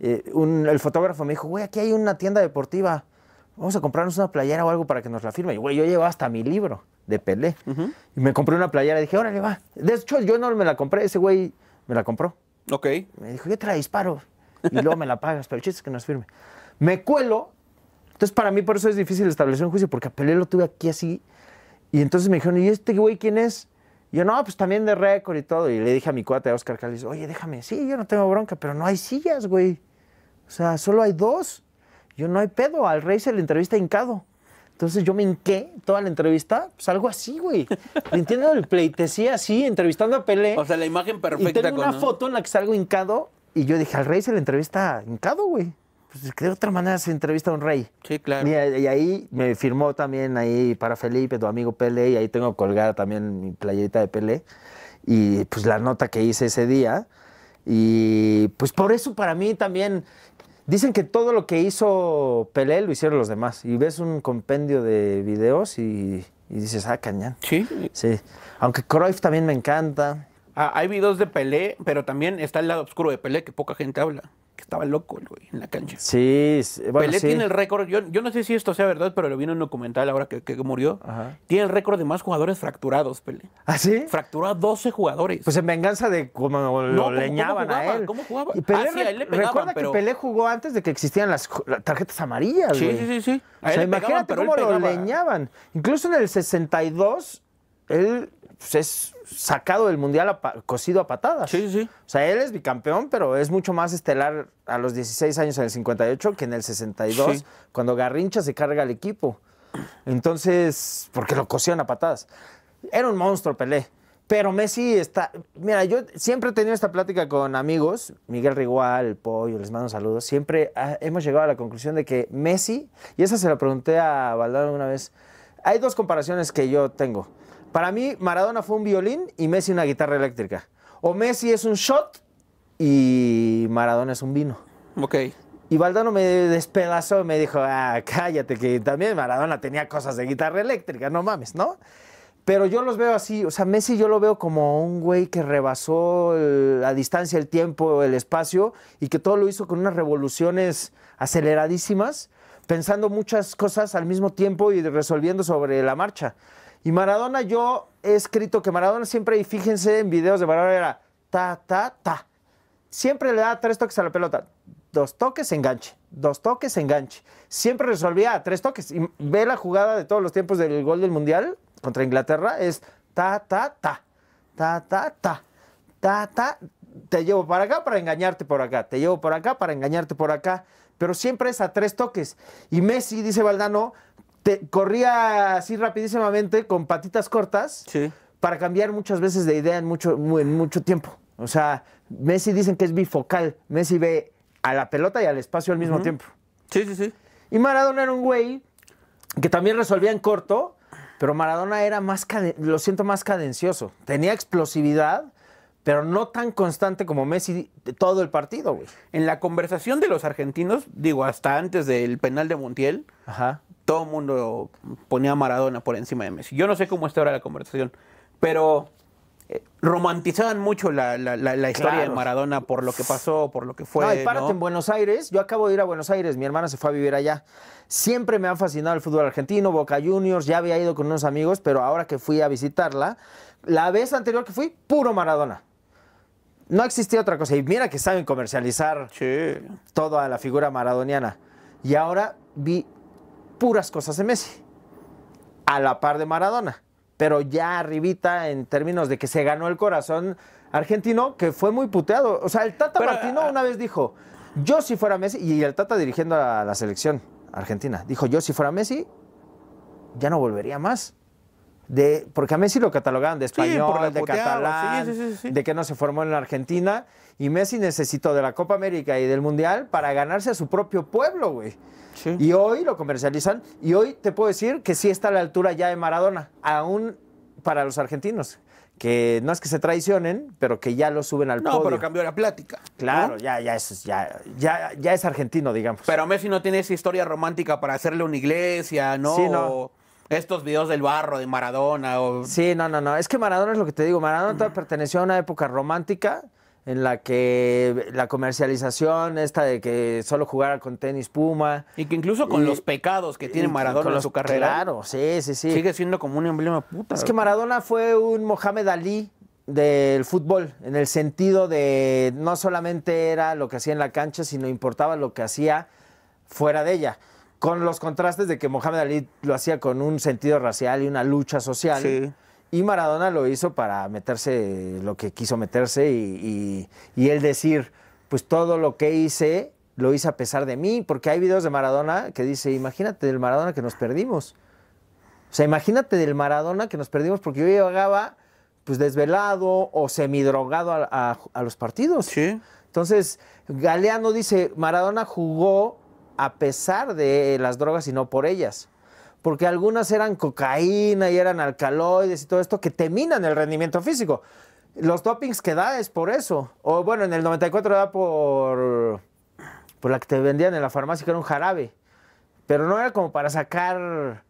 eh, el fotógrafo me dijo, güey, aquí hay una tienda deportiva, vamos a comprarnos una playera o algo para que nos la firme. Y, güey, yo llevaba hasta mi libro de Pelé. Y me compré una playera y dije, órale, va. De hecho, yo no me la compré, ese güey me la compró. Ok. Me dijo, yo te la disparo. y luego me la pagas, pero el chiste es que no es firme. Me cuelo. Entonces, para mí, por eso es difícil establecer un juicio, porque a Pelé lo tuve aquí así. Y entonces me dijeron, ¿y este güey quién es? yo, no, pues también de récord y todo. Y le dije a mi cuate, a Oscar Calis, oye, déjame, sí, yo no tengo bronca, pero no hay sillas, güey. O sea, solo hay dos. Yo, no hay pedo, al rey se le entrevista hincado. Entonces yo me hinqué toda la entrevista, pues algo así, güey. Entiendo el sí así, entrevistando a Pelé. O sea, la imagen perfecta. Y una foto en la que salgo hincado y yo dije, al rey se le entrevista en hincado, güey. Pues de otra manera se entrevista a un rey. Sí, claro. Eh, y, ahí me firmó también ahí para Felipe, tu amigo Pele, y ahí tengo colgada también mi playerita de Pele. Y pues la nota que hice ese día. Y pues por eso para mí también Dicen que todo lo que hizo Pelé lo hicieron los demás. Y ves un compendio de videos y, dices, ah, cañón. Sí. Sí. Aunque Cruyff también me encanta. Ah, hay videos de Pelé, pero también está el lado oscuro de Pelé que poca gente habla. Que estaba loco el güey en la cancha. Sí, Pelé tiene el récord. Yo, no sé si esto sea verdad, pero lo vino en un documental ahora que, murió. Tiene el récord de más jugadores fracturados, Pelé. ¿Ah, sí? Fracturó a 12 jugadores. Pues en venganza de cómo lo leñaban a él. ¿Cómo jugaba? Ah, él le recuerda que Pelé jugó antes de que existieran las, tarjetas amarillas. Sí, güey. sí, sí, sí. o sea, imagínate cómo lo leñaban. Incluso en el 62, él pues es sacado del mundial cosido a patadas. Sí, sí, O sea, él es bicampeón, pero es mucho más estelar a los 16 años en el 58 que en el 62, cuando Garrincha se carga al equipo. Entonces, porque lo cosieron a patadas. Era un monstruo, Pelé. Pero Messi está. Mira, yo siempre he tenido esta plática con amigos, Miguel Rigual, Pollo, les mando saludos. Siempre hemos llegado a la conclusión de que Messi, y esa se la pregunté a Valdar una vez. Hay dos comparaciones que yo tengo. Para mí, Maradona fue un violín y Messi una guitarra eléctrica. O Messi es un shot y Maradona es un vino. Ok. Y Valdano me despedazó y me dijo, ah, cállate, que también Maradona tenía cosas de guitarra eléctrica, no mames, ¿no? Pero yo los veo así, o sea, Messi yo lo veo como un güey que rebasó a la distancia, el tiempo, el espacio y que todo lo hizo con unas revoluciones aceleradísimas, pensando muchas cosas al mismo tiempo y resolviendo sobre la marcha. Y Maradona, yo he escrito que Maradona siempre, y fíjense en videos de Maradona, era ta, ta, ta. Siempre le da tres toques a la pelota. Dos toques, enganche. Dos toques, enganche. Siempre resolvía a tres toques. Y ve la jugada de todos los tiempos del gol del Mundial contra Inglaterra. Es ta, ta, ta. Ta, ta, ta. Ta, ta. Te llevo para acá para engañarte por acá. Te llevo para acá para engañarte por acá. Pero siempre es a tres toques. Y Messi, dice Valdano, corría así rapidísimamente con patitas cortas para cambiar muchas veces de idea en mucho, en mucho tiempo. O sea, Messi dicen que es bifocal. Messi ve a la pelota y al espacio al mismo tiempo. Sí, sí, sí. Y Maradona era un güey que también resolvía en corto, pero Maradona era más, lo siento, más cadencioso. Tenía explosividad, pero no tan constante como Messi todo el partido, güey. En la conversación de los argentinos, digo, hasta antes del penal de Montiel, Ajá todo el mundo ponía a Maradona por encima de Messi. Yo no sé cómo está ahora la conversación, pero eh, romantizaban mucho la, historia de Maradona por lo que pasó, por lo que fue. No, y párate en Buenos Aires. Yo acabo de ir a Buenos Aires, mi hermana se fue a vivir allá. Siempre me ha fascinado el fútbol argentino, Boca Juniors, ya había ido con unos amigos, pero ahora que fui a visitarla, la vez anterior que fui, puro Maradona. No existía otra cosa. Y mira que saben comercializar toda la figura maradoniana. Y ahora vi puras cosas de Messi, a la par de Maradona, pero ya arribita en términos de que se ganó el corazón argentino, que fue muy puteado. O sea, el Tata Martino ah, una vez dijo, yo si fuera Messi, y el Tata dirigiendo a la selección argentina, dijo, yo si fuera Messi, ya no volvería más. De, porque a Messi lo catalogaban de español, de catalán, de que no se formó en la Argentina. Y Messi necesitó de la Copa América y del Mundial para ganarse a su propio pueblo, güey. Y hoy lo comercializan. Y hoy te puedo decir que sí está a la altura ya de Maradona, aún para los argentinos que no es que se traicionen, pero que ya lo suben al podio. No, pero cambió la plática. Claro, ya, ya, es, ya, ya, es argentino, digamos. Pero Messi no tiene esa historia romántica para hacerle una iglesia, ¿no? no. estos videos del barro de Maradona. O... Sí, no, no, no. Es que Maradona es lo que te digo. Maradona perteneció a una época romántica en la que la comercialización esta de que solo jugara con tenis Puma y que incluso con los pecados que tiene Maradona en su carrera claro sí sí sí sigue siendo como un emblema puta es que Maradona fue un Mohamed Ali del fútbol en el sentido de no solamente era lo que hacía en la cancha sino importaba lo que hacía fuera de ella con los contrastes de que Mohamed Ali lo hacía con un sentido racial y una lucha social sí. Y Maradona lo hizo para meterse lo que quiso meterse y, él decir, pues todo lo que hice lo hice a pesar de mí, porque hay videos de Maradona que dice, imagínate del Maradona que nos perdimos. O sea, imagínate del Maradona que nos perdimos porque yo llegaba pues desvelado o semidrogado a, a, a los partidos. Sí. Entonces, Galeano dice, Maradona jugó a pesar de las drogas y no por ellas porque algunas eran cocaína y eran alcaloides y todo esto que te minan el rendimiento físico. Los toppings que da es por eso. O bueno, en el 94 da por, por la que te vendían en la farmacia, que era un jarabe. Pero no era como para sacar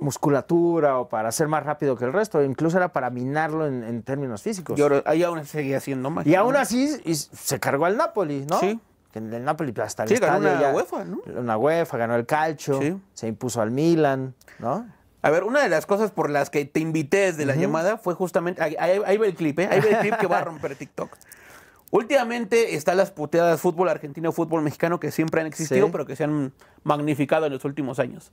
musculatura o para ser más rápido que el resto, incluso era para minarlo en, términos físicos. Y ahora, ahí aún seguía haciendo más. Y aún así se cargó al Napoli, ¿no? Sí. En el Napoli hasta el sí, ganó una UEFA, ¿no? Una UEFA, ganó el Calcio, se impuso al Milan, ¿no? A ver, una de las cosas por las que te invité desde la llamada fue justamente. Ahí, ve el clip, ¿eh? Ahí ve el clip que va a romper TikTok. Últimamente están las puteadas fútbol argentino, fútbol mexicano que siempre han existido, pero que se han magnificado en los últimos años.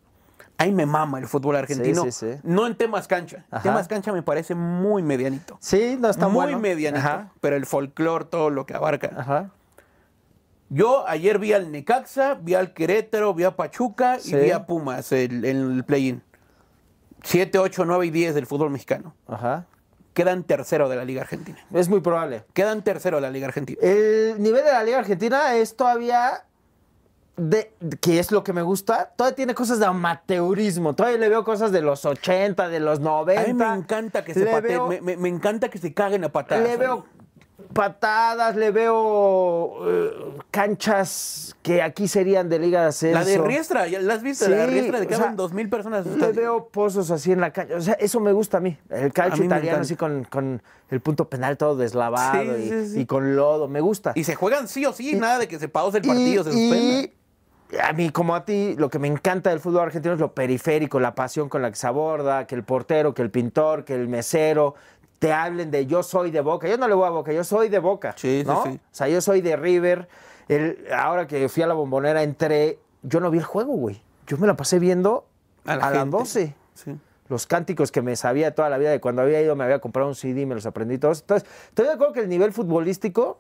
Ahí me mama el fútbol argentino. Sí, sí, no en temas cancha. Temas cancha me parece muy medianito. Sí, no está muy medianito. Pero el folclore, todo lo que abarca. Ajá. Yo ayer vi al Necaxa, vi al Querétaro, vi a Pachuca y vi a Pumas en el, play-in. 7, 8, 9 y 10 del fútbol mexicano. Ajá. Quedan tercero de la Liga Argentina. Es muy probable. Quedan tercero de la Liga Argentina. El nivel de la Liga Argentina es todavía de, que es lo que me gusta, todavía tiene cosas de amateurismo. Todavía le veo cosas de los 80, de los 90. A mí me encanta que se, me, encanta que se caguen a patadas patadas, le veo eh, canchas que aquí serían de Liga de La de Riestra, ¿la has visto? la de Riestra de que hablan dos mil personas. Le veo pozos así en la cancha. O sea, eso me gusta a mí. El calcio italiano así con, el punto penal todo deslavado y, con lodo. Me gusta. Y se juegan sí o sí, nada de que se pause el partido, A mí, como a ti, lo que me encanta del fútbol argentino es lo periférico, la pasión con la que se aborda, que el portero, que el pintor, que el mesero, te hablen de yo soy de Boca. Yo no le voy a Boca, yo soy de Boca. Sí, ¿no? sí, O sea, yo soy de River. El, ahora que fui a la bombonera, entré. Yo no vi el juego, güey. Yo me la pasé viendo a, la 12. Los cánticos que me sabía toda la vida de cuando había ido, me había comprado un CD me los aprendí todos. Entonces, estoy de acuerdo que el nivel futbolístico,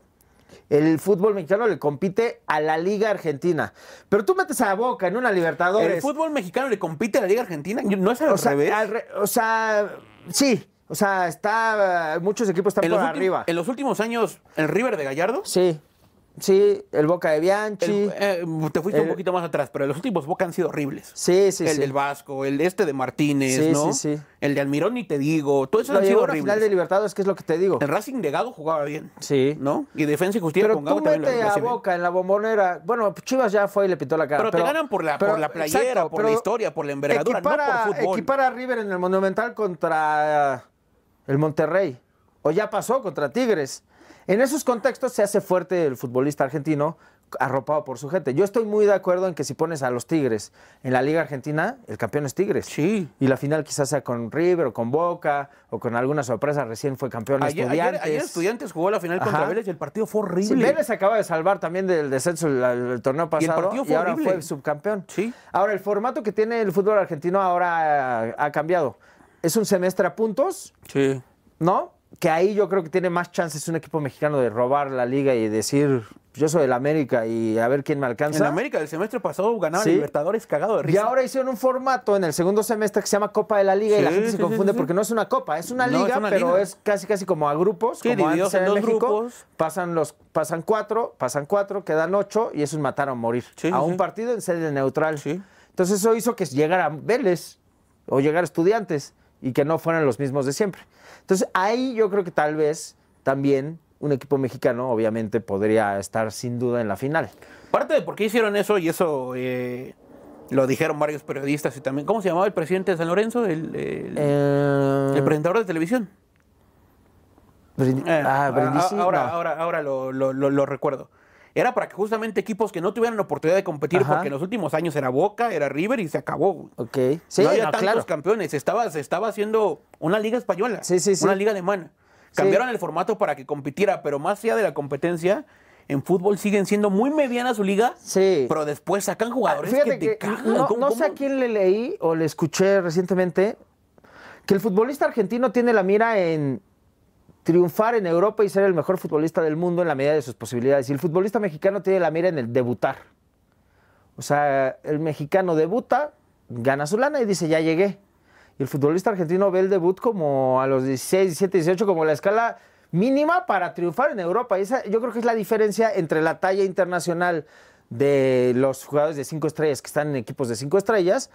el fútbol mexicano le compite a la Liga Argentina. Pero tú metes a Boca en una Libertadores. ¿El fútbol mexicano le compite a la Liga Argentina? ¿No es al revés? o sea, sí, o sea, está eh, muchos equipos están por arriba. En los últimos años, el River de Gallardo. Sí. Sí, el Boca de Bianchi. Eh, te fuiste un poquito más atrás, pero los últimos Boca han sido horribles. Sí, sí, el sí. El del Vasco, el este de Martínez, ¿no? Sí, sí. El de Almirón, ni te digo. Todo eso ha sido horrible. El final de Libertadores, que es lo que te digo. El Racing de Gago jugaba bien. Sí. ¿no? Y Defensa y Justicia pero con Gago también mete a Boca en la bombonera. Bueno, Chivas ya fue y le pintó la cara. Pero, te ganan por la, por la playera, por la historia, por la envergadura, no por fútbol. Equipar a River en el Monumental contra el Monterrey, o ya pasó contra Tigres. En esos contextos se hace fuerte el futbolista argentino arropado por su gente. Yo estoy muy de acuerdo en que si pones a los Tigres en la Liga Argentina, el campeón es Tigres. Sí. Y la final quizás sea con River o con Boca o con alguna sorpresa. Recién fue campeón Estudiantes. Ayer, Estudiantes jugó la final contra Vélez y el partido fue horrible. Sí, Vélez acaba de salvar también del descenso el torneo pasado y, ahora fue subcampeón. Sí. Ahora, el formato que tiene el fútbol argentino ahora ha cambiado es un semestre a puntos. Sí. ¿No? Que ahí yo creo que tiene más chances un equipo mexicano de robar la liga y decir, yo soy del América y a ver quién me alcanza. En América el semestre pasado ganaba Libertadores cagado de risa. Y ahora hicieron un formato en el segundo semestre que se llama Copa de la Liga y la gente se confunde porque no es una copa, es una liga, pero es casi casi como a grupos, como antes en, en México. Grupos. Pasan los, pasan cuatro, pasan cuatro, quedan ocho y esos mataron a morir. a un partido en sede neutral. Entonces eso hizo que llegara Vélez o llegar estudiantes y que no fueran los mismos de siempre. Entonces ahí yo creo que tal vez también un equipo mexicano obviamente podría estar sin duda en la final. Parte de por qué hicieron eso y eso eh, lo dijeron varios periodistas y también, ¿cómo se llamaba el presidente de San Lorenzo? El, eh, presentador de televisión. Eh, ah, ahora, ahora, ahora, lo recuerdo era para que justamente equipos que no tuvieran la oportunidad de competir, porque en los últimos años era Boca, era River y se acabó. Ok. no había tantos campeones. Estaba, se estaba haciendo una liga española, una liga alemana. Cambiaron el formato para que compitiera, pero más allá de la competencia, en fútbol siguen siendo muy mediana su liga. Sí. Pero después sacan jugadores que, No, sé a quién le leí o le escuché recientemente que el futbolista argentino tiene la mira en triunfar en Europa y ser el mejor futbolista del mundo en la medida de sus posibilidades. Y el futbolista mexicano tiene la mira en el debutar. O sea, el mexicano debuta, gana su lana y dice, ya llegué. Y el futbolista argentino ve el debut como a los 16, 17, 18, como la escala mínima para triunfar en Europa. Y esa yo creo que es la diferencia entre la talla internacional de los jugadores de cinco estrellas que están en equipos de cinco estrellas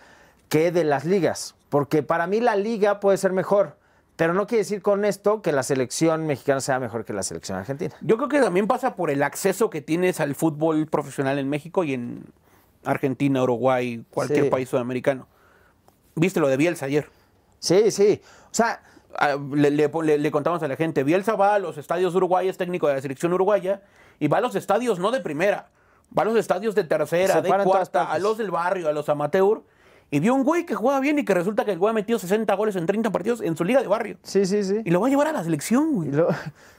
que de las ligas. Porque para mí la liga puede ser mejor pero no quiere decir con esto que la selección mexicana sea mejor que la selección argentina. Yo creo que también pasa por el acceso que tienes al fútbol profesional en México y en Argentina, Uruguay, cualquier país sudamericano. Viste lo de Bielsa ayer. Sí, sí. O sea, le, contamos a la gente, Bielsa va a los estadios uruguayos, técnico de la selección uruguaya, y va a los estadios no de primera, va a los estadios de tercera, de cuarta, a los del barrio, a los amateur, y vio un güey que juega bien y que resulta que el güey ha metido 60 goles en 30 partidos en su liga de barrio. Sí, sí, sí. Y lo va a llevar a la selección, güey. Y lo,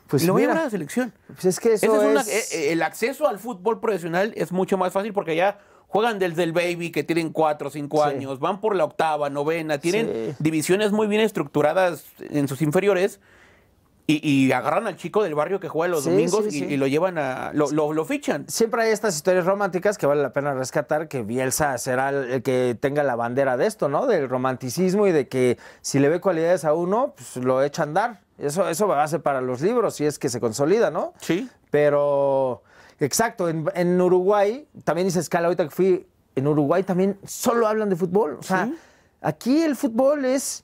pues va a llevar a la selección. Pues es que e, e, el acceso al fútbol profesional es mucho más fácil porque ya juegan desde el baby que tienen 4 o 5 años, van por la octava, novena, tienen divisiones muy bien estructuradas en sus inferiores y, agarran al chico del barrio que juega los domingos Y, lo llevan a. Lo, fichan. Siempre hay estas historias románticas que vale la pena rescatar, que Bielsa será el que tenga la bandera de esto, ¿no? Del romanticismo y de que si le ve cualidades a uno, pues lo echa a andar. Eso, eso va a ser para los libros, si es que se consolida, ¿no? Sí. Pero. Exacto, en, Uruguay, también dice escala ahorita que fui, en Uruguay también solo hablan de fútbol. O sea, aquí el fútbol es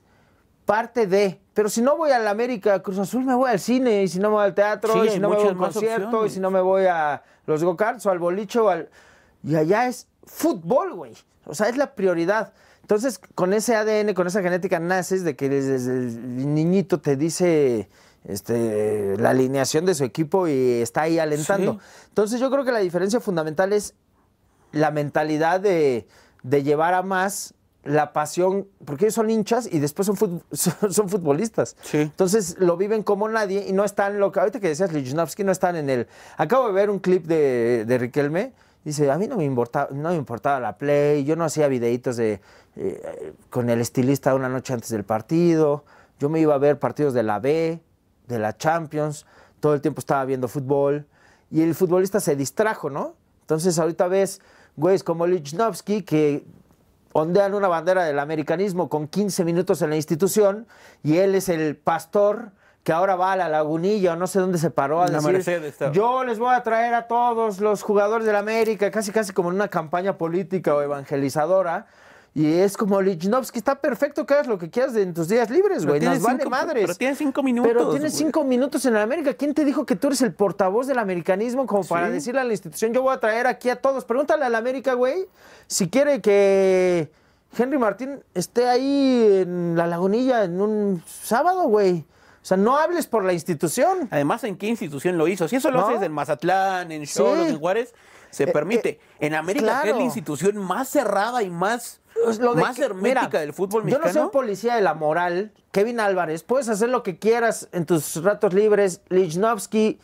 parte de pero si no voy al América Cruz Azul, me voy al cine, y si no me voy al teatro, y si no me voy al concierto, y si no me voy a los go-karts o al bolicho, al... y allá es fútbol, güey. O sea, es la prioridad. Entonces, con ese ADN, con esa genética naces de que desde el niñito te dice este, la alineación de su equipo y está ahí alentando. Entonces, yo creo que la diferencia fundamental es la mentalidad de, de llevar a más la pasión, porque ellos son hinchas y después son, son futbolistas. Entonces lo viven como nadie y no están lo que ahorita que decías Lichnowsky, no están en el. Acabo de ver un clip de, Riquelme. Dice, a mí no me importaba, no me importaba la play, yo no hacía videitos de eh, con el estilista una noche antes del partido, yo me iba a ver partidos de la B, de la Champions, todo el tiempo estaba viendo fútbol y el futbolista se distrajo, ¿no? Entonces ahorita ves güeyes como Lichnowsky que ondean una bandera del americanismo con 15 minutos en la institución y él es el pastor que ahora va a la lagunilla o no sé dónde se paró a decir, yo les voy a traer a todos los jugadores del América, casi casi como en una campaña política o evangelizadora, y es como Lichnowsky, está perfecto que hagas lo que quieras en tus días libres, güey. Nos vale madres. Pero tienes cinco minutos. Pero tienes cinco minutos en América. ¿Quién te dijo que tú eres el portavoz del americanismo como para decirle a la institución, yo voy a traer aquí a todos? Pregúntale a la América, güey, si quiere que Henry Martín esté ahí en la lagunilla en un sábado, güey. O sea, no hables por la institución. Además, ¿en qué institución lo hizo? Si eso lo haces en Mazatlán, en Cholos, y en Juárez, se eh, permite. Eh, en América, es la institución más cerrada y más pues, lo más hermética del fútbol mexicano. Yo no soy policía de la moral. Kevin Álvarez, puedes hacer lo que quieras en tus ratos libres. Lichnowsky,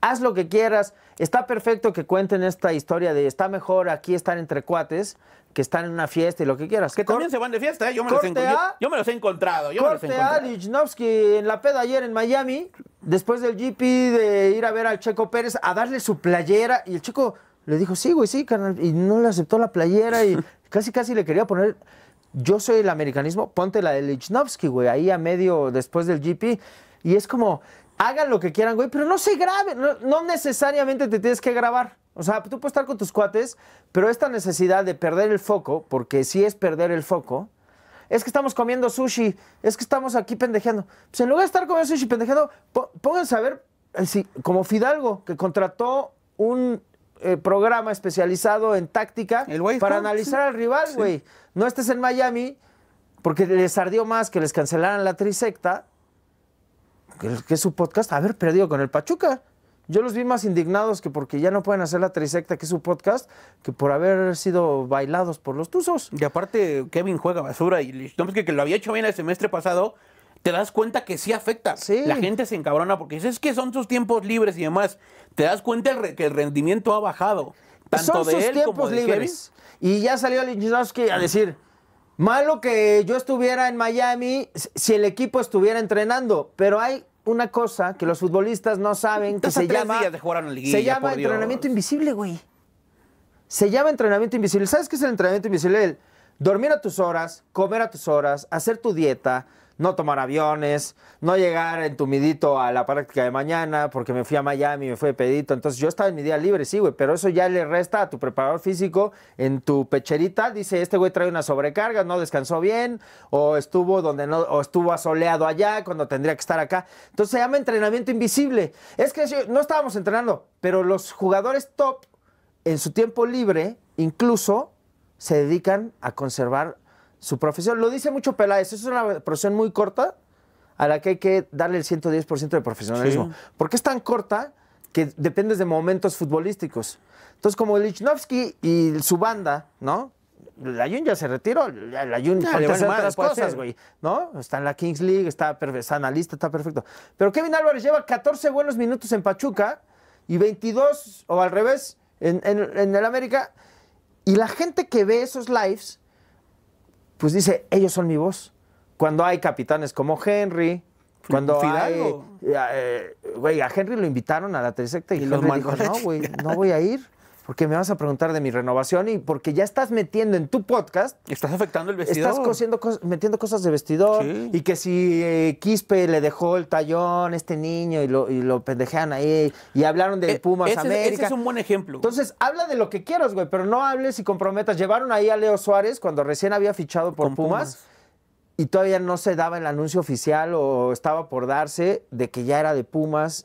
haz lo que quieras. Está perfecto que cuenten esta historia de está mejor aquí estar entre cuates que están en una fiesta y lo que quieras. Que también se van de fiesta, ¿eh? yo, me los yo, me los he encontrado. Yo me los he encontrado. en la peda ayer en Miami, después del GP de ir a ver al Checo Pérez, a darle su playera y el chico... Le dijo, sí, güey, sí, carnal. Y no le aceptó la playera y casi, casi le quería poner. Yo soy el americanismo, ponte la de Lichnowsky, güey, ahí a medio después del GP. Y es como, hagan lo que quieran, güey, pero no se graben. No, necesariamente te tienes que grabar. O sea, tú puedes estar con tus cuates, pero esta necesidad de perder el foco, porque si sí es perder el foco, es que estamos comiendo sushi, es que estamos aquí pendejeando. Pues en lugar de estar comiendo sushi pendejeando, pónganse a ver, eh, como Fidalgo, que contrató un eh, programa especializado en táctica para analizar al rival, güey. No estés en Miami porque les ardió más que les cancelaran la trisecta que, su podcast haber perdido con el Pachuca. Yo los vi más indignados que porque ya no pueden hacer la trisecta, que su podcast, que por haber sido bailados por los tuzos. Y aparte, Kevin juega basura y lo había hecho bien el semestre pasado, te das cuenta que sí afecta. Sí. La gente se encabrona porque dices, es que son sus tiempos libres y demás. Te das cuenta que el rendimiento ha bajado. Tanto de sus él tiempos como de libres. Y ya salió Lichnowsky a decir, malo que yo estuviera en Miami si el equipo estuviera entrenando, pero hay una cosa que los futbolistas no saben que se llama, se llama entrenamiento invisible, güey. Se llama entrenamiento invisible. ¿Sabes qué es el entrenamiento invisible? dormir a tus horas, comer a tus horas, hacer tu dieta, no tomar aviones, no llegar entumidito a la práctica de mañana porque me fui a Miami, me fui de pedito. Entonces yo estaba en mi día libre, sí, güey, pero eso ya le resta a tu preparador físico en tu pecherita. Dice, este güey trae una sobrecarga, no descansó bien, o estuvo donde no, o estuvo asoleado allá cuando tendría que estar acá. Entonces se llama entrenamiento invisible. Es que no estábamos entrenando, pero los jugadores top en su tiempo libre incluso se dedican a conservar su profesión. Lo dice mucho Peláez, es una profesión muy corta a la que hay que darle el 110% de profesionalismo. Porque es tan corta que dependes de momentos futbolísticos. Entonces, como Lichnowsky y su banda, ¿no? La Jun ya se retiró, la Jun ya, otras cosas, güey, ¿no? Está en la Kings League, está, está analista, está perfecto. Pero Kevin Álvarez lleva 14 buenos minutos en Pachuca y 22, o al revés, en el América. Y la gente que ve esos lives pues dice, ellos son mi voz. Cuando hay capitanes como Henry, cuando hay, eh, güey, a Henry lo invitaron a la trisecta y, Henry dijo, no, güey, no voy a ir porque me vas a preguntar de mi renovación y porque ya estás metiendo en tu podcast. Estás afectando el vestidor. Estás metiendo cosas de vestidor. Y que si eh, Quispe le dejó el tallón a este niño y lo, y pendejean ahí y hablaron de eh, Pumas América. Ese es un buen ejemplo. Entonces, habla de lo que quieras, güey, pero no hables y comprometas. Llevaron ahí a Leo Suárez cuando recién había fichado por Pumas y todavía no se daba el anuncio oficial o estaba por darse de que ya era de Pumas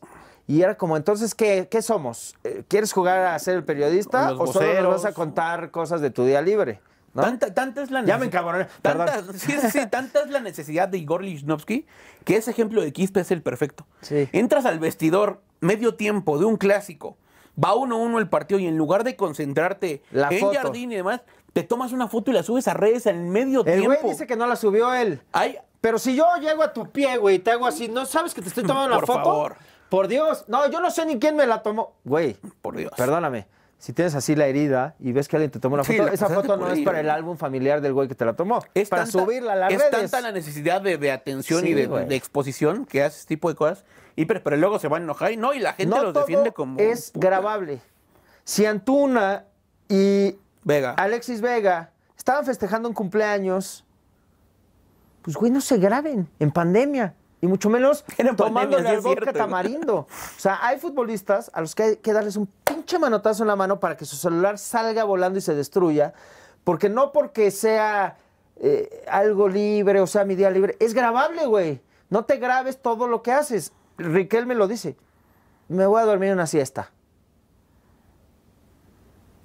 y era como, entonces, ¿qué, qué somos? Eh, ¿Quieres jugar a ser el periodista o, solo nos vas a contar cosas de tu día libre? Tanta, es la ya me tanta, tanta es la necesidad de Igor Lichnowsky que ese ejemplo de Quispe es el perfecto. Entras al vestidor, medio tiempo de un clásico, va uno a uno el partido y en lugar de concentrarte en Jardín y demás, te tomas una foto y la subes a redes en medio tiempo. El güey dice que no la subió él. pero si yo llego a tu pie, güey, y te hago así, ¿no sabes que te estoy tomando foto? Por Favor. Por Dios, no, yo no sé ni quién me la tomó. Güey, por Dios. Perdóname. Si tienes así la herida y ves que alguien te tomó una foto, esa foto no es para el álbum familiar del güey que te la tomó. Es para subirla a las es tanta la necesidad de, atención y de, exposición que haces este tipo de cosas. Y pero, luego se van a enojar y no, y la gente los defiende como. Es grabable. Si Antuna y Vega. Alexis Vega estaban festejando un cumpleaños, pues güey, no se graben en pandemia y mucho menos tomando tomándole tamarindo. O sea, hay futbolistas a los que hay que darles un pinche manotazo en la mano para que su celular salga volando y se destruya, porque no porque sea eh, algo libre, o sea, mi día libre, es grabable, güey. No te grabes todo lo que haces. Riquel me lo dice. Me voy a dormir en una siesta.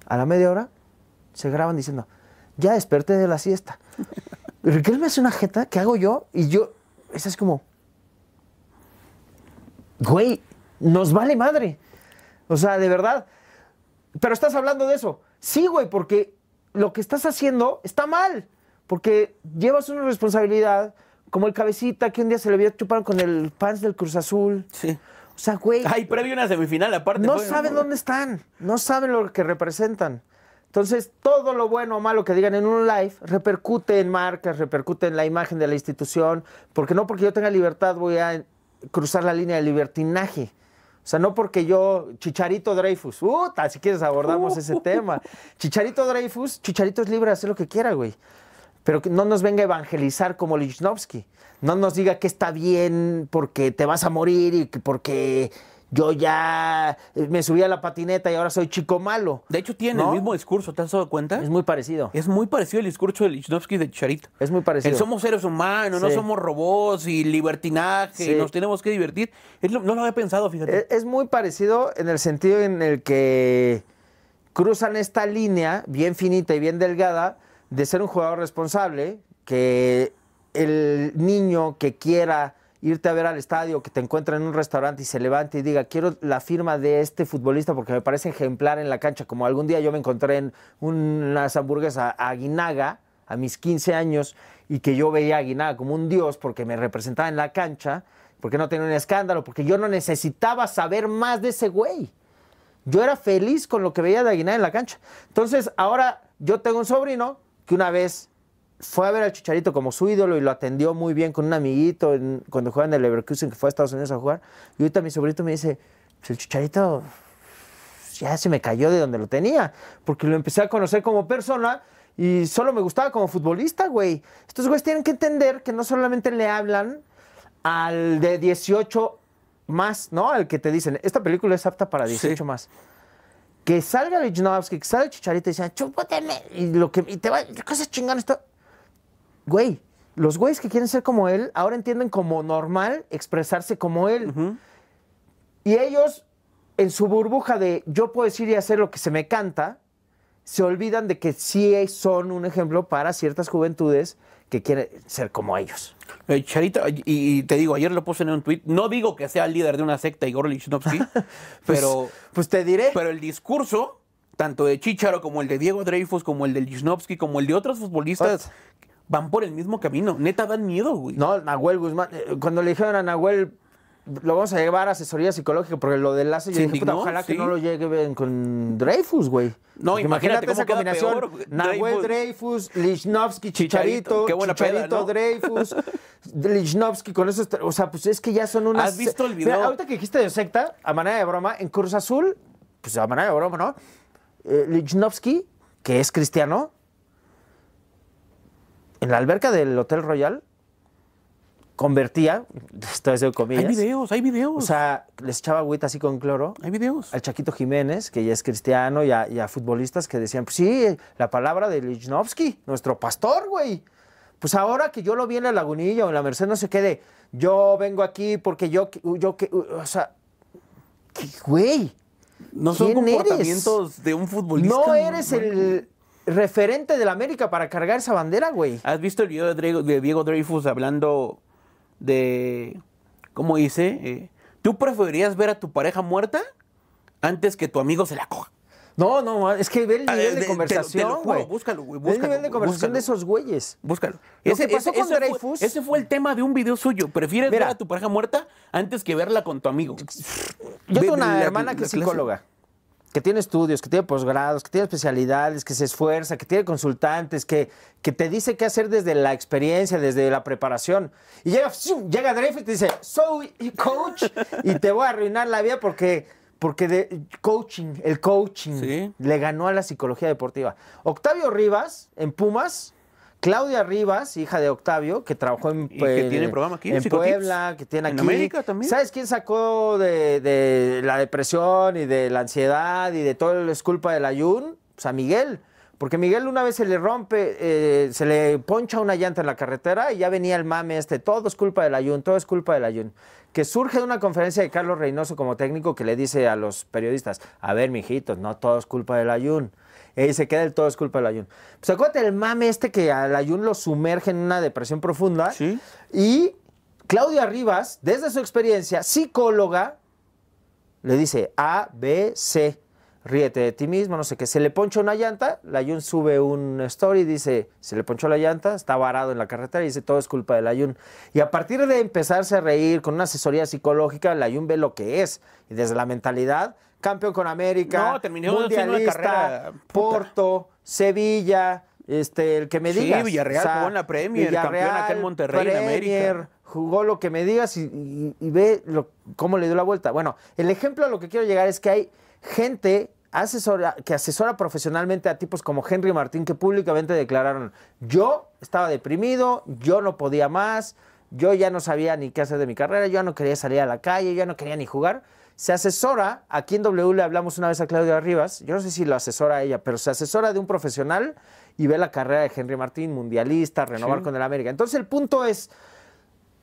A la media hora se graban diciendo, ya desperté de la siesta. Riquel me hace una jeta, que hago yo? Y yo, esa es como, güey, nos vale madre. O sea, de verdad. Pero estás hablando de eso. Sí, güey, porque lo que estás haciendo está mal. Porque llevas una responsabilidad como el cabecita que un día se le vio chupar con el pants del Cruz Azul. Sí. O sea, güey. Hay previo una semifinal aparte. No saben dónde están. No saben lo que representan. Entonces, todo lo bueno o malo que digan en un live repercute en marcas, repercute en la imagen de la institución, porque no porque yo tenga libertad voy a cruzar la línea de libertinaje. O sea, no porque yo, Chicharito Dreyfus, puta, si quieres abordamos ese tema. Chicharito Dreyfus, Chicharito es libre de hacer lo que quiera, güey. Pero que no nos venga a evangelizar como Lichnowsky. No nos diga que está bien porque te vas a morir y que porque yo ya me subí a la patineta y ahora soy chico malo. De hecho, tiene el mismo discurso, ¿te has dado cuenta? Es muy parecido. Es muy parecido el discurso de Lichnowsky de Charito. Es muy parecido. somos seres humanos, no somos robots y libertinaje nos tenemos que divertir. no lo había pensado, fíjate. E-, es muy parecido en el sentido en el que cruzan esta línea bien finita y bien delgada de ser un jugador responsable, que el niño que quiera irte a ver al estadio, que te encuentra en un restaurante y se levante y diga, quiero la firma de este futbolista porque me parece ejemplar en la cancha, como algún día yo me encontré en unas hamburguesas a Aguinaga a mis 15 años y que yo veía a Aguinaga como un dios porque me representaba en la cancha, porque no tenía un escándalo, porque yo no necesitaba saber más de ese güey. Yo era feliz con lo que veía de Aguinaga en la cancha. Entonces, ahora yo tengo un sobrino que una vez fue a ver al Chicharito como su ídolo y lo atendió muy bien con un amiguito cuando jugaba en el Leverkusen que fue a Estados Unidos a jugar. Y ahorita mi sobrito me dice, pues, el Chicharito ya se me cayó de donde lo tenía, porque lo empecé a conocer como persona y solo me gustaba como futbolista, güey. Estos güeyes tienen que entender que no solamente le hablan al de 18 más, ¿no? Al que te dicen, esta película es apta para 18 más que salga Lichnowsky, que salga el Chicharito y dicen, me y lo que, y te va, cosas chingan esto güey, los güeyes que quieren ser como él ahora entienden como normal expresarse como él. Y ellos, en su burbuja de yo puedo decir y hacer lo que se me canta, se olvidan de que sí son un ejemplo para ciertas juventudes que quieren ser como ellos. Eh, Charita, y, te digo, ayer lo puse en un tweet, no digo que sea el líder de una secta Igor Lichnowsky, pues, pero... Pues, te diré. Pero el discurso tanto de Chicharo como el de Diego Dreyfus, como el de Lichnowsky, como el de otros futbolistas van por el mismo camino. Neta, dan miedo, güey. No, Nahuel Guzmán, eh, cuando le dijeron a Nahuel, lo vamos a llevar a asesoría psicológica, porque lo del láser, ojalá que no lo lleguen con Dreyfus, güey. No, imagínate, esa combinación. Nahuel Dreyfus, Lichnowsky, Chicharito, Chicharito, qué buena Dreyfus, Lichnowsky, con esos... o sea, pues es que ya son unas... ¿Has visto el video? ahorita que dijiste de secta, a manera de broma, en Cruz Azul, pues a manera de broma, ¿no? Eh, Lichnowsky, que es cristiano, en la alberca del Hotel Royal convertía, esto es de Hay videos, hay videos. O sea, les echaba agüita así con cloro. Hay videos. Al Chaquito Jiménez, que ya es cristiano, y a, futbolistas que decían, pues sí, la palabra de Lichnowsky, nuestro pastor, güey. Pues ahora que yo lo vi en la lagunilla o en la Merced, no se quede, yo vengo aquí porque yo, yo, o sea, güey. No son comportamientos de un futbolista. No eres el referente del América para cargar esa bandera, güey. ¿Has visto el video de, Diego Dreyfus hablando de, ¿cómo dice? Eh, ¿Tú preferirías ver a tu pareja muerta antes que tu amigo se la coja? No, no, es que ve el nivel de, conversación, güey. Búscalo, güey. el nivel de conversación de esos güeyes. Búscalo. Ese, pasó con Dreyfus. ese fue el tema de un video suyo. ¿Prefieres ver a tu pareja muerta antes que verla con tu amigo? Yo tengo una hermana que es psicóloga que tiene estudios, que tiene posgrados, que tiene especialidades, que se esfuerza, que tiene consultantes, que, que te dice qué hacer desde la experiencia, desde la preparación. Y llega, llega Dreyfus y te dice, soy coach y te voy a arruinar la vida porque, porque de, coaching, el coaching le ganó a la psicología deportiva. Octavio Rivas, en Pumas, Claudia Rivas, hija de Octavio, que trabajó en, programa en Puebla, que tiene aquí. En América también. ¿Sabes quién sacó de, la depresión y de la ansiedad y de todo es culpa del ayun? Pues a Miguel. Porque Miguel una vez se le rompe, eh, se le poncha una llanta en la carretera y ya venía el mame este, todo es culpa del ayun, todo es culpa del ayun. Que surge de una conferencia de Carlos Reynoso como técnico que le dice a los periodistas, a ver, mijitos, no todo es culpa del ayun. Y se queda el todo es culpa del ayun. Pues acuérdate el mame este que al ayun lo sumerge en una depresión profunda. Y Claudia Rivas, desde su experiencia, psicóloga, le dice A, B, C. Ríete de ti mismo, no sé qué. Se le poncha una llanta, la ayun sube un story y dice, se le ponchó la llanta, está varado en la carretera y dice, todo es culpa del ayun. Y a partir de empezarse a reír con una asesoría psicológica, la ayun ve lo que es. Y desde la mentalidad campeón con América, no, terminé mundialista, Porto, Sevilla, este, el que me digas. Sí, Villarreal jugó en la Premier, campeón acá en Monterrey, América. Jugó lo que me digas y, ve lo, cómo le dio la vuelta. Bueno, el ejemplo a lo que quiero llegar es que hay gente asesora, que asesora profesionalmente a tipos como Henry Martín, que públicamente declararon, yo estaba deprimido, yo no podía más, yo ya no sabía ni qué hacer de mi carrera, yo no quería salir a la calle, yo ya no quería ni jugar se asesora, aquí en W le hablamos una vez a Claudia Rivas, yo no sé si lo asesora a ella, pero se asesora de un profesional y ve la carrera de Henry Martín, mundialista, renovar con el América. Entonces el punto es,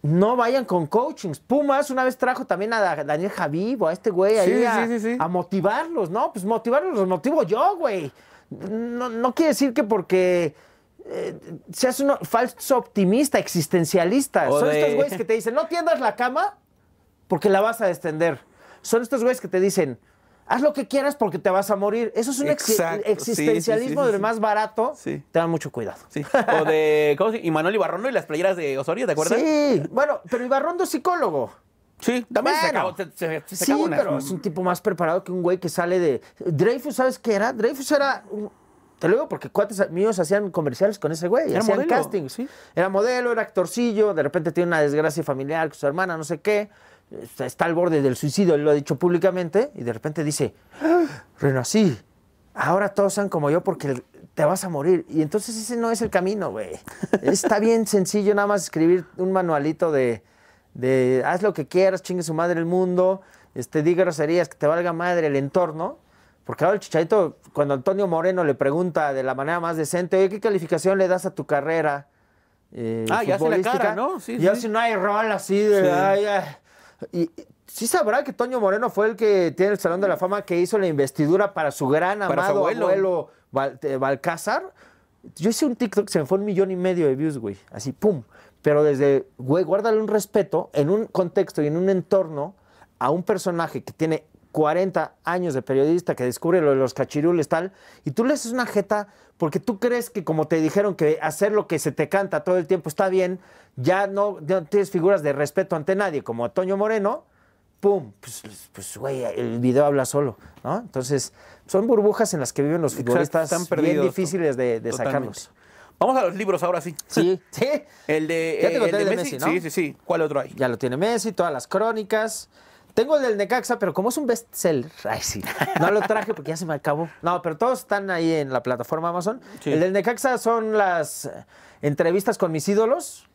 no vayan con coachings. Pumas una vez trajo también a Daniel Javib a este güey ahí a, motivarlos, ¿no? Pues motivarlos los motivo yo, güey. No, quiere decir que porque... Eh, seas un falso optimista, existencialista. Son estos güeyes que te dicen, no tiendas la cama porque la vas a descender son estos güeyes que te dicen, haz lo que quieras porque te vas a morir. Eso es un existencialismo del más barato. Sí. Te dan mucho cuidado. Sí. O de ¿cómo Ibarrondo y las playeras de Osorio, ¿te acuerdas? Sí, bueno, pero Ibarrondo es psicólogo. Sí, también se acabó. Se, sí, pero es un tipo más preparado que un güey que sale de. Dreyfus, ¿sabes qué era? Dreyfus era. Te lo digo porque cuates míos hacían comerciales con ese güey, hacían casting. Era modelo, era actorcillo, de repente tiene una desgracia familiar con su hermana, no sé qué está al borde del suicidio, él lo ha dicho públicamente, y de repente dice, renací, ahora todos sean como yo porque te vas a morir. Y entonces ese no es el camino, güey. Está bien sencillo nada más escribir un manualito de, haz lo que quieras, chingue su madre el mundo, este, di groserías, que te valga madre el entorno. Porque ahora el chicharito, cuando Antonio Moreno le pregunta de la manera más decente, ¿qué calificación le das a tu carrera? Eh, ah, ya hace la cara, ¿no? Sí, y hace una así de... Y, sí sabrá que Toño Moreno fue el que tiene el Salón de la Fama que hizo la investidura para su gran amado abuelo, eh, Balcázar. Yo hice un TikTok, se me fue un millón y medio de views, güey. Así, pum. Pero desde, güey, guárdale un respeto en un contexto y en un entorno a un personaje que tiene 40 años de periodista que descubre lo de los cachirules tal, y tú le haces una jeta porque tú crees que como te dijeron que hacer lo que se te canta todo el tiempo está bien, ya no, tienes figuras de respeto ante nadie como Antonio Moreno, ¡pum! Pues, pues, güey, el video habla solo, ¿no? Entonces, son burbujas en las que viven los futbolistas Están bien difíciles de, sacarlos. Vamos a los libros ahora sí. Sí, sí. El de, Messi ¿no? Sí, sí, sí. ¿Cuál otro hay? Ya lo tiene Messi, todas las crónicas. Tengo el del Necaxa, pero como es un bestseller, ay no lo traje porque ya se me acabó. No, pero todos están ahí en la plataforma Amazon. El del Necaxa son las eh, entrevistas con mis ídolos.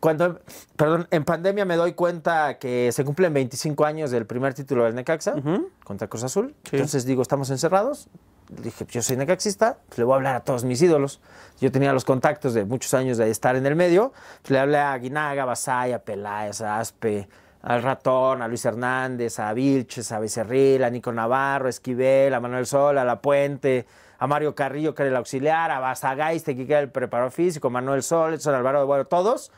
Cuando, perdón, en pandemia me doy cuenta que se cumplen 25 años del primer título del Necaxa contra Cruz Azul. Entonces digo, estamos encerrados. Dije, yo soy necaxista, pues, le voy a hablar a todos mis ídolos. Yo tenía los contactos de muchos años de estar en el medio. Pues, le hablé a Guinaga, Basaya, Peláez, Aspe, al Ratón, a Luis Hernández, a Vilches, a Becerril, a Nico Navarro, a Esquivel, a Manuel Sol, a La Puente, a Mario Carrillo, que era el auxiliar, a Basagaiste, que era el preparador físico, Manuel Sol, Edson Álvaro, bueno, todos.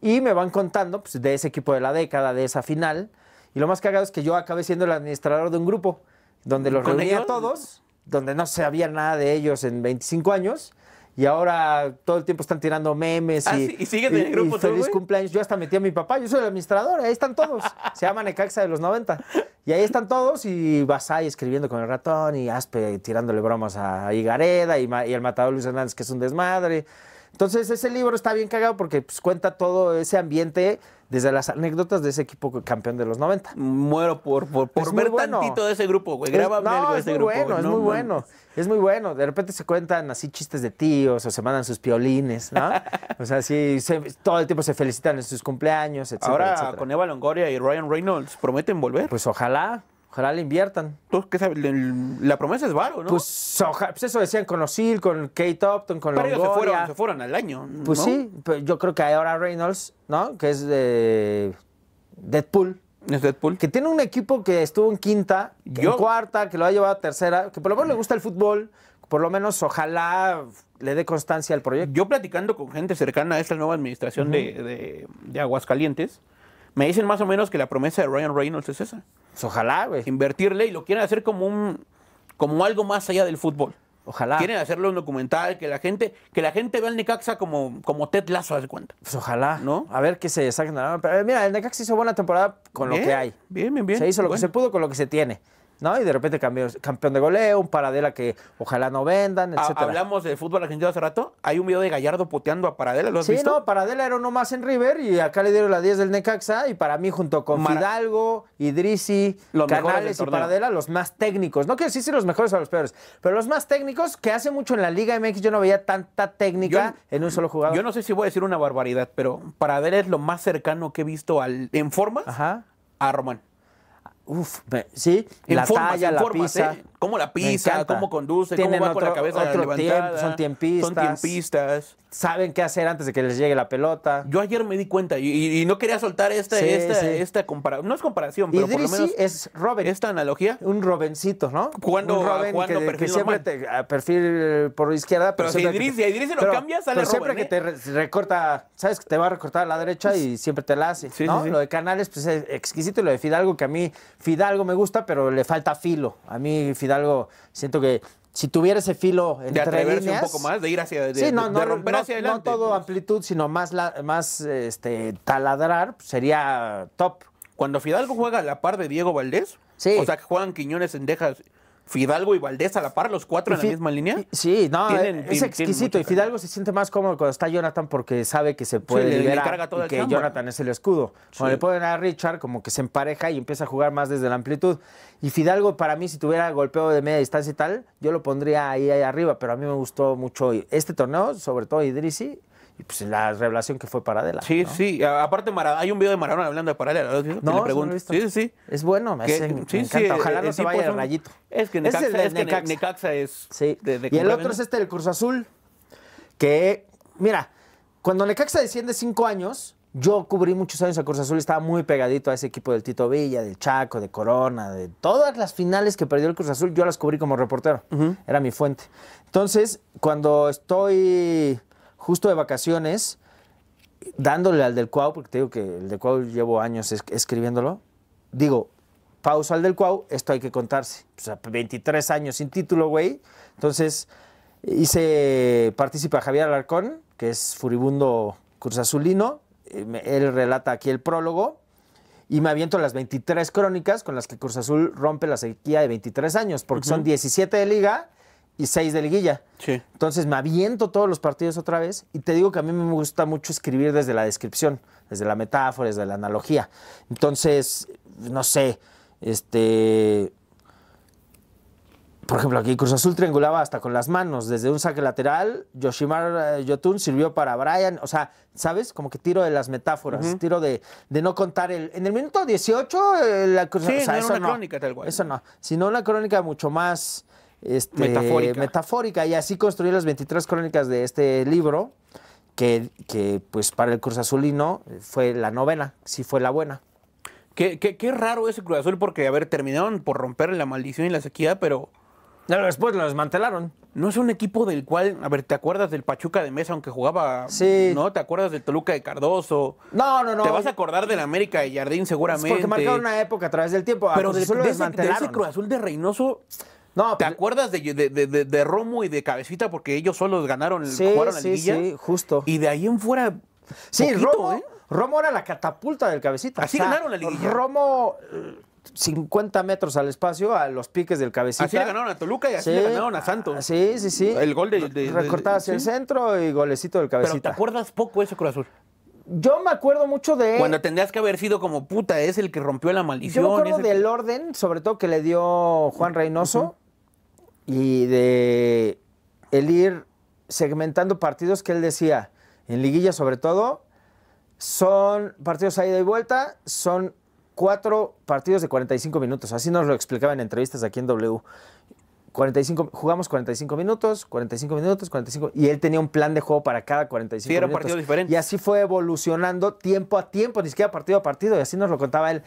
Y me van contando pues, de ese equipo de la década, de esa final. Y lo más cagado es que yo acabé siendo el administrador de un grupo donde los reunía a todos, donde no se sabía nada de ellos en 25 años y ahora todo el tiempo están tirando memes. Ah, y, siguen en el grupo. cumpleaños. Yo hasta metí a mi papá, yo soy el administrador, ahí están todos. Se llama Necaxa de los 90. Y ahí están todos y Basay escribiendo con el ratón y Aspe tirándole bromas a Igareda y, y el matador Luis Hernández que es un desmadre. Entonces, ese libro está bien cagado porque pues, cuenta todo ese ambiente desde las anécdotas de ese equipo campeón de los 90. Muero por, por, ver tantito de ese grupo, güey. algo es muy Bueno, es muy bueno, es muy bueno. De repente se cuentan así chistes de tíos o se mandan sus piolines, ¿no? o sea, sí, todo el tiempo se felicitan en sus cumpleaños, etcétera, Ahora con Eva Longoria y Ryan Reynolds prometen volver. Pues ojalá, Ojalá le inviertan. ¿Tú pues, qué sabes? La promesa es varo, ¿no? Pues, pues eso decían con Osil, con Kate Upton, con Pero Ellos se fueron, al año. ¿no? Pues sí, yo creo que hay ahora Reynolds, ¿no? Que es de Deadpool. Es Deadpool. Que tiene un equipo que estuvo en quinta, en cuarta, que lo ha llevado a tercera, que por lo menos le gusta el fútbol, por lo menos ojalá le dé constancia al proyecto. Yo platicando con gente cercana a esta nueva administración de, de Aguascalientes, me dicen más o menos que la promesa de Ryan Reynolds es esa. Pues ojalá, güey. Invertirle y lo quieren hacer como un como algo más allá del fútbol. Ojalá. Quieren hacerlo un documental, que la gente, que la gente vea al Necaxa como, como Ted Lasso hace cuenta. Pues ojalá. ¿No? A ver qué se saquen. Eh, mira, el Necaxa hizo buena temporada con lo que hay. Bien, bien, bien. Se hizo lo que se pudo con lo que se tiene. ¿no? Y de repente cambió campeón de goleo, un paradela que ojalá no vendan, ah, etc. Hablamos de fútbol argentino hace rato. Hay un video de Gallardo puteando a Paradela, ¿lo has sí, no, Paradela era uno más en River y acá le dieron la 10 del Necaxa y para mí junto con Fidalgo, Idrisi, los Canales y Paradela, los más técnicos. No quiero decir si los mejores o los peores, pero los más técnicos que hace mucho en la Liga MX yo no veía tanta técnica en un solo jugador. Yo no sé si voy a decir una barbaridad, pero Paradela es lo más cercano que he visto al, en forma a Román. Uf, sí, la talla, la formas, pizza. ¿eh? cómo la pisa, cómo conduce, cómo va con la cabeza son tiempistas. Son tiempistas. Saben qué hacer antes de que les llegue la pelota. Yo ayer me di cuenta y, no quería soltar esta, esta, esta comparación. No es comparación, pero por lo menos es Robin. Esta analogía. Un Robencito, ¿no? Cuando, un Robin cuando que, siempre te, a perfil eh, por izquierda. Pero, si Idris, si Idris lo cambia, sale pero siempre que te ¿eh? recorta, sabes que te va a recortar a la derecha y siempre te la hace, ¿no? Lo de Canales pues es exquisito y lo de Fidalgo que a mí Fidalgo me gusta, pero le falta filo. A mí Fidalgo algo, siento que si tuviera ese filo de atreverse un poco más, de ir hacia sí, no, romper hacia adelante. No todo amplitud, sino más, más este, taladrar, pues, sería top. Cuando Fidalgo juega a la par de Diego Valdés, o sea que juegan Quiñones, Endejas Fidalgo y Valdés a la par, los cuatro en la misma línea. Sí, no, es exquisito. Y Fidalgo se siente más cómodo cuando está Jonathan porque sabe que se puede que Jonathan es el escudo. Cuando le pueden a Richard, como que se empareja y empieza a jugar más desde la amplitud. Y Fidalgo, para mí, si tuviera golpeo de media distancia y tal, yo lo pondría ahí, ahí arriba. Pero a mí me gustó mucho este torneo, sobre todo Idrisi y pues la revelación que fue Paradela. Sí, sí. Aparte, hay un video de Maradona hablando de Paradela. No, le no he Sí, sí. Es bueno, me, encanta. Ojalá no se vaya el rayito. Es que Necaxa es, Necaxa. es sí. y el otro es este del Cruz Azul, que, mira, cuando Necaxa desciende cinco años, yo cubrí muchos años a Cruz Azul, estaba muy pegadito a ese equipo del Tito Villa, del Chaco, de Corona, de todas las finales que perdió el Cruz Azul, yo las cubrí como reportero. Era mi fuente. Entonces, cuando estoy justo de vacaciones, dándole al del Cuau, porque te digo que el del Cuau llevo años escribiéndolo, digo, pausa al del Cuau, esto hay que contarse. O sea, 23 años sin título, güey. Entonces, hice, participa Javier Alarcón, que es furibundo Azulino eh, él relata aquí el prólogo, y me aviento las 23 crónicas con las que Cruz Azul rompe la sequía de 23 años, porque son 17 de liga y seis de liguilla. Sí. Entonces me aviento todos los partidos otra vez y te digo que a mí me gusta mucho escribir desde la descripción, desde la metáfora, desde la analogía. Entonces, no sé, este... Por ejemplo, aquí Cruz Azul triangulaba hasta con las manos. Desde un saque lateral, Yoshimar eh, Yotun sirvió para Brian. O sea, ¿sabes? Como que tiro de las metáforas, tiro de, de, no contar el. En el minuto 18, eh, la Cruz Azul. no eso una no. crónica tal cual. Eso no. Sino una crónica mucho más este, metafórica. Y así construí las 23 crónicas de este libro, que, que pues para el Cruz Azulino fue la novena, sí fue la buena. Qué, qué, qué raro ese Cruz Azul, porque, a ver, terminaron por romper la maldición y la sequía, pero... después lo desmantelaron. No es un equipo del cual, a ver, ¿te acuerdas del Pachuca de Mesa, aunque jugaba? Sí. ¿No? ¿Te acuerdas del Toluca de Cardoso? No, no, no. Te vas a acordar del América de Jardín seguramente. porque marcaron una época a través del tiempo. Ah, pero de, de, Cruz Azul de Reynoso, no, ¿Te pues, eh acuerdas de, Romo y de Cabecita? Porque ellos solos ganaron, jugaron la sí, liguilla. Sí, justo. Y de ahí en fuera. Sí, Romo, ¿eh? Romo era la catapulta del Cabecita. Así ganaron la liguilla. Romo. 50 eh, metros al espacio a los piques del cabecita. Así le ganaron a Toluca y así le ganaron a Santos. Ah, sí, sí, sí. El gol de... Recortada hacia el centro y golecito del cabecita. Pero te acuerdas poco eso, ese Cruz Azul. Yo me acuerdo mucho de... Cuando tendrías que haber sido como puta, es el que rompió la maldición. Yo me del orden, sobre todo que le dio Juan Reynoso y de el ir segmentando partidos que él decía, en liguilla sobre todo, son partidos a ida y vuelta, son cuatro partidos de 45 minutos. Así nos lo explicaba en entrevistas aquí en W. 45, jugamos 45 minutos, 45 minutos, 45. Y él tenía un plan de juego para cada 45 y era minutos. partido Y así fue evolucionando tiempo a tiempo, ni siquiera partido a partido. Y así nos lo contaba él.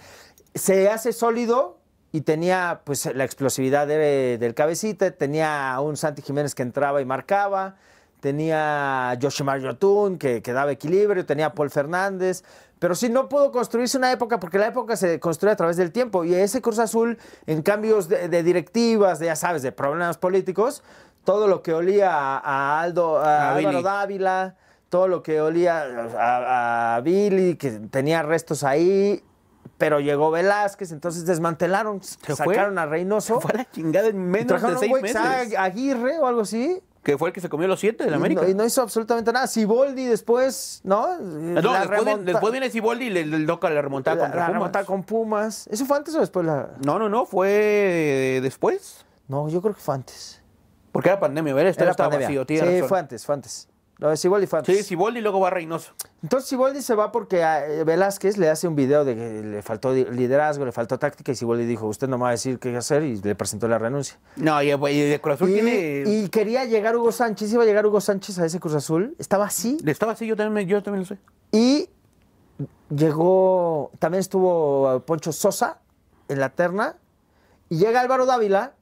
Se hace sólido y tenía pues la explosividad del cabecita, tenía un Santi Jiménez que entraba y marcaba, tenía Yoshimar Yotun que, daba equilibrio, tenía Paul Fernández, pero sí no pudo construirse una época porque la época se construye a través del tiempo y ese Cruz Azul en cambios de, directivas, de, ya sabes, de problemas políticos, todo lo que olía a, Aldo, a, Dávila, todo lo que olía a, a, Billy, que tenía restos ahí, pero llegó Velázquez, entonces desmantelaron, se sacaron a Reynoso. Fue la chingada en menos de seis meses. A Aguirre o algo así. Que fue el que se comió los siete de la América. Y no, hizo absolutamente nada. Siboldi después, ¿no? No, después, viene Siboldi y le, le, toca la remontada contra con Pumas. ¿Eso fue antes o después? La... No, no, no, fue eh, después. No, yo creo que fue antes. Porque era pandemia, ¿verdad? Estaba era pandemia. Sí, fue antes, fue antes. Lo de fue Sí, Siboldi y luego va Reynoso. Entonces Siboldi se va porque ah, eh, Velázquez le hace un video de que le faltó liderazgo, le faltó táctica y Siboldi dijo, usted no me va a decir qué hacer y le presentó la renuncia. No, y, el eh, Cruz Azul tiene... Y quería llegar Hugo Sánchez, iba a llegar Hugo Sánchez a ese Cruz Azul, estaba así. Estaba así, yo yo también lo sé. Y llegó, también estuvo Poncho Sosa en la terna y llega Álvaro Dávila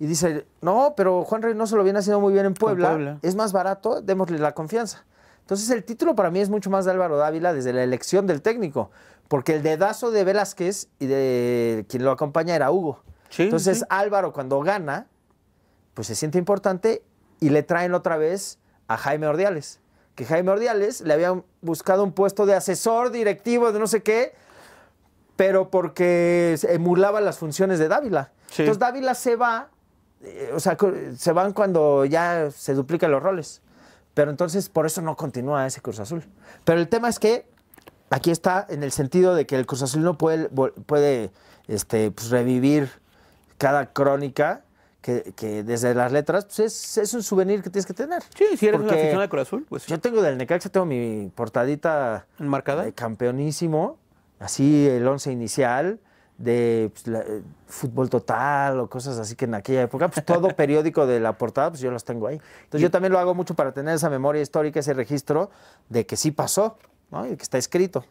y dice, no, pero Juan Reynoso lo viene haciendo muy bien en Puebla, es más barato, démosle la confianza. Entonces el título para mí es mucho más de Álvaro Dávila desde la elección del técnico, porque el dedazo de Velázquez y de quien lo acompaña era Hugo. Entonces Álvaro cuando gana, pues se siente importante y le traen otra vez a Jaime Ordiales, que Jaime Ordiales le habían buscado un puesto de asesor directivo de no sé qué, pero porque emulaba las funciones de Dávila. Entonces Dávila se va eh, o sea, se van cuando ya se duplican los roles. Pero entonces por eso no continúa ese Cruz Azul. Pero el tema es que aquí está en el sentido de que el Cruz Azul no puede, este, pues, revivir cada crónica que, desde las letras pues, es, un souvenir que tienes que tener. Sí, si eres una aficionada de Cruz Azul, pues sí. Yo tengo del Necaxa, tengo mi portadita enmarcada, campeonísimo, así el once inicial, de pues, eh, fútbol total o cosas así que en aquella época, pues todo periódico de la portada, pues yo los tengo ahí. Entonces yo también lo hago mucho para tener esa memoria histórica, ese registro de que sí pasó, ¿no? Y que está escrito.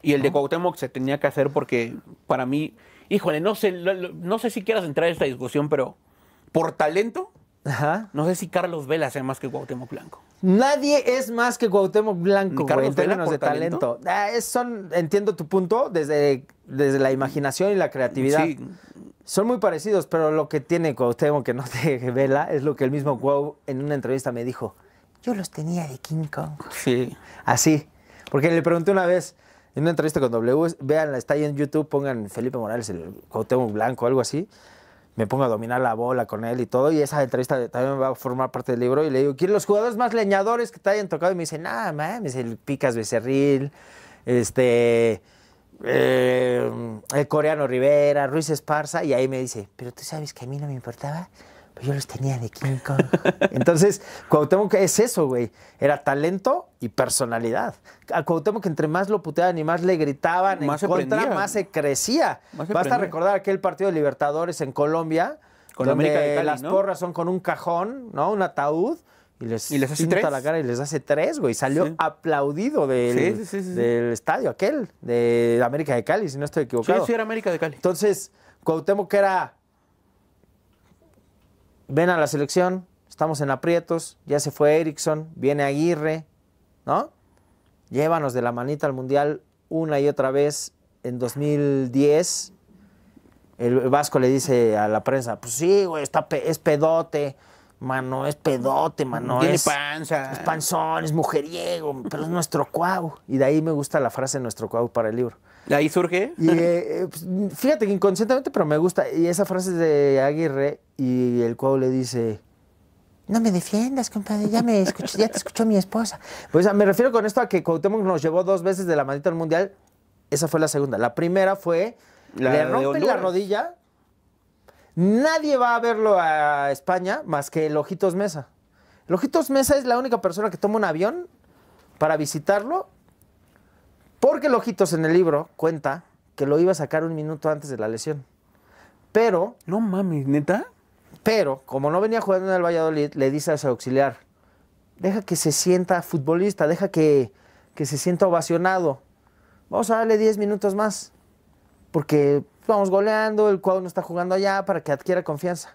Y el de Cuauhtémoc se tenía que hacer porque para mí, híjole, no sé, no sé si quieras entrar en esta discusión, pero por talento no sé si Carlos Vela sea más que Cuauhtémoc Blanco. Nadie es más que Cuauhtémoc Blanco, en términos de talento. Ah, son, entiendo tu punto desde, desde la imaginación y la creatividad. Son muy parecidos, pero lo que tiene Cuauhtémoc que no te vela es lo que el mismo Cuau en una entrevista me dijo. Yo los tenía de King Kong. Sí. Así. Porque le pregunté una vez en una entrevista con W, vean, está ahí en YouTube, pongan Felipe Morales, el Cuauhtémoc Blanco, algo así me pongo a dominar la bola con él y todo. Y esa entrevista también va a formar parte del libro. Y le digo, son los jugadores más leñadores que te hayan tocado? Y me dice, nada, me dice el Picas Becerril, este. Eh, el coreano Rivera, Ruiz Esparza, y ahí me dice, pero tú sabes que a mí no me importaba pero yo los tenía de King Kong. Entonces, Cuauhtémoc es eso, güey. Era talento y personalidad. A Cuauhtémoc, entre más lo puteaban y más le gritaban más en contra, más se crecía. a Basta recordar aquel partido de Libertadores en Colombia, con donde América de Cali, las porras son con un cajón, ¿no? Un ataúd. Y les, ¿Y les pinta la cara y les hace tres, güey. Salió aplaudido del, del, estadio aquel, de América de Cali, si no estoy equivocado. Sí, sí, era América de Cali. Entonces, Cuauhtémoc era ven a la selección, estamos en aprietos, ya se fue Erickson, viene Aguirre, ¿no? Llévanos de la manita al Mundial una y otra vez en 2010. El Vasco le dice a la prensa, pues sí, güey, es pedote, mano, es pedote, mano. es, panza. Es panzón, es mujeriego, pero es nuestro cuau. Y de ahí me gusta la frase nuestro cuau para el libro ahí surge. Eh, eh, pues, fíjate que inconscientemente, pero me gusta. Y esa frase de Aguirre y el cuau le dice, no me defiendas, compadre, ya, me escuché, ya te escuchó mi esposa. Pues me refiero con esto a que Cuauhtémoc nos llevó dos veces de la manita al Mundial. Esa fue la segunda. La primera fue, le rompen la rodilla. Nadie va a verlo a España más que el Ojitos Mesa. El Ojitos Mesa es la única persona que toma un avión para visitarlo porque Ojitos en el libro cuenta que lo iba a sacar un minuto antes de la lesión. Pero. No mames, neta. Pero, como no venía jugando en el Valladolid, le dice a su auxiliar: deja que se sienta futbolista, deja que, se sienta ovacionado. Vamos a darle 10 minutos más. Porque vamos goleando, el cuadro no está jugando allá para que adquiera confianza.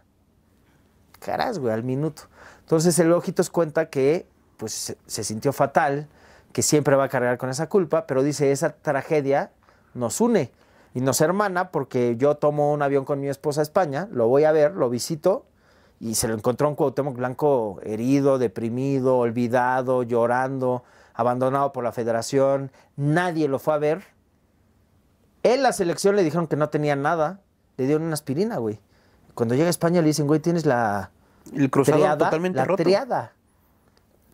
Caras, güey, al minuto. Entonces el Ojitos cuenta que pues, se sintió fatal, que siempre va a cargar con esa culpa, pero dice, esa tragedia nos une y nos hermana porque yo tomo un avión con mi esposa a España, lo voy a ver, lo visito y se lo encontró un Cuauhtémoc Blanco herido, deprimido, olvidado, llorando, abandonado por la federación, nadie lo fue a ver. En la selección le dijeron que no tenía nada, le dieron una aspirina, güey. Cuando llega a España le dicen, güey, tienes la el cruzado totalmente la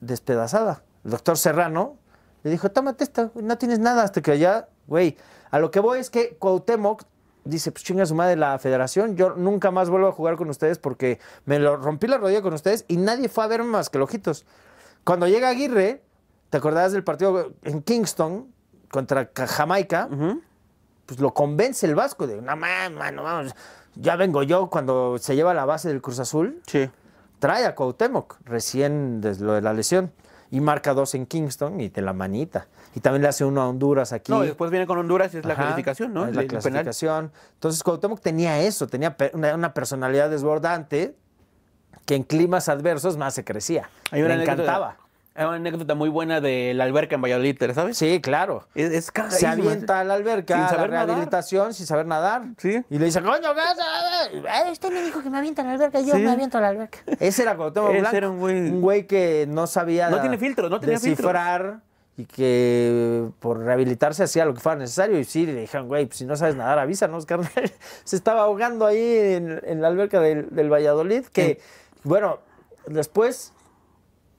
despedazada. El doctor Serrano le dijo, tómate esto, no tienes nada hasta que allá, güey. A lo que voy es que Cuauhtémoc dice, pues chinga su madre la federación, yo nunca más vuelvo a jugar con ustedes porque me lo rompí la rodilla con ustedes y nadie fue a verme más que lojitos. Cuando llega Aguirre, ¿te acordabas del partido en Kingston contra Jamaica? Pues lo convence el Vasco de, no no, vamos, ya vengo yo cuando se lleva la base del Cruz Azul. Sí. Trae a Cuauhtémoc, recién desde lo de la lesión y marca dos en Kingston y te la manita. Y también le hace uno a Honduras aquí. No, después viene con Honduras y es la calificación, ¿no? Es la clasificación. Entonces Cuauhtémoc tenía eso, tenía una, personalidad desbordante, que en climas adversos más se crecía. Hay encantaba. Es ah, una anécdota muy buena de la alberca en Valladolid, ¿sabes? Sí, claro. Es, casi... Se avienta a la alberca, sin saber la rehabilitación, sin saber nadar. Sí. Y le dice, coño, ¿qué Usted me dijo que me avienta a la alberca, yo me aviento a la alberca. Ese era cuando tengo un güey... Un güey que no sabía... No tiene filtro, no tenía descifrar filtro. y que por rehabilitarse hacía lo que fuera necesario. Y sí, le dijeron, güey, pues si no sabes nadar, avísanos, carnal. Se estaba ahogando ahí en, la alberca del, Valladolid, que, bueno, después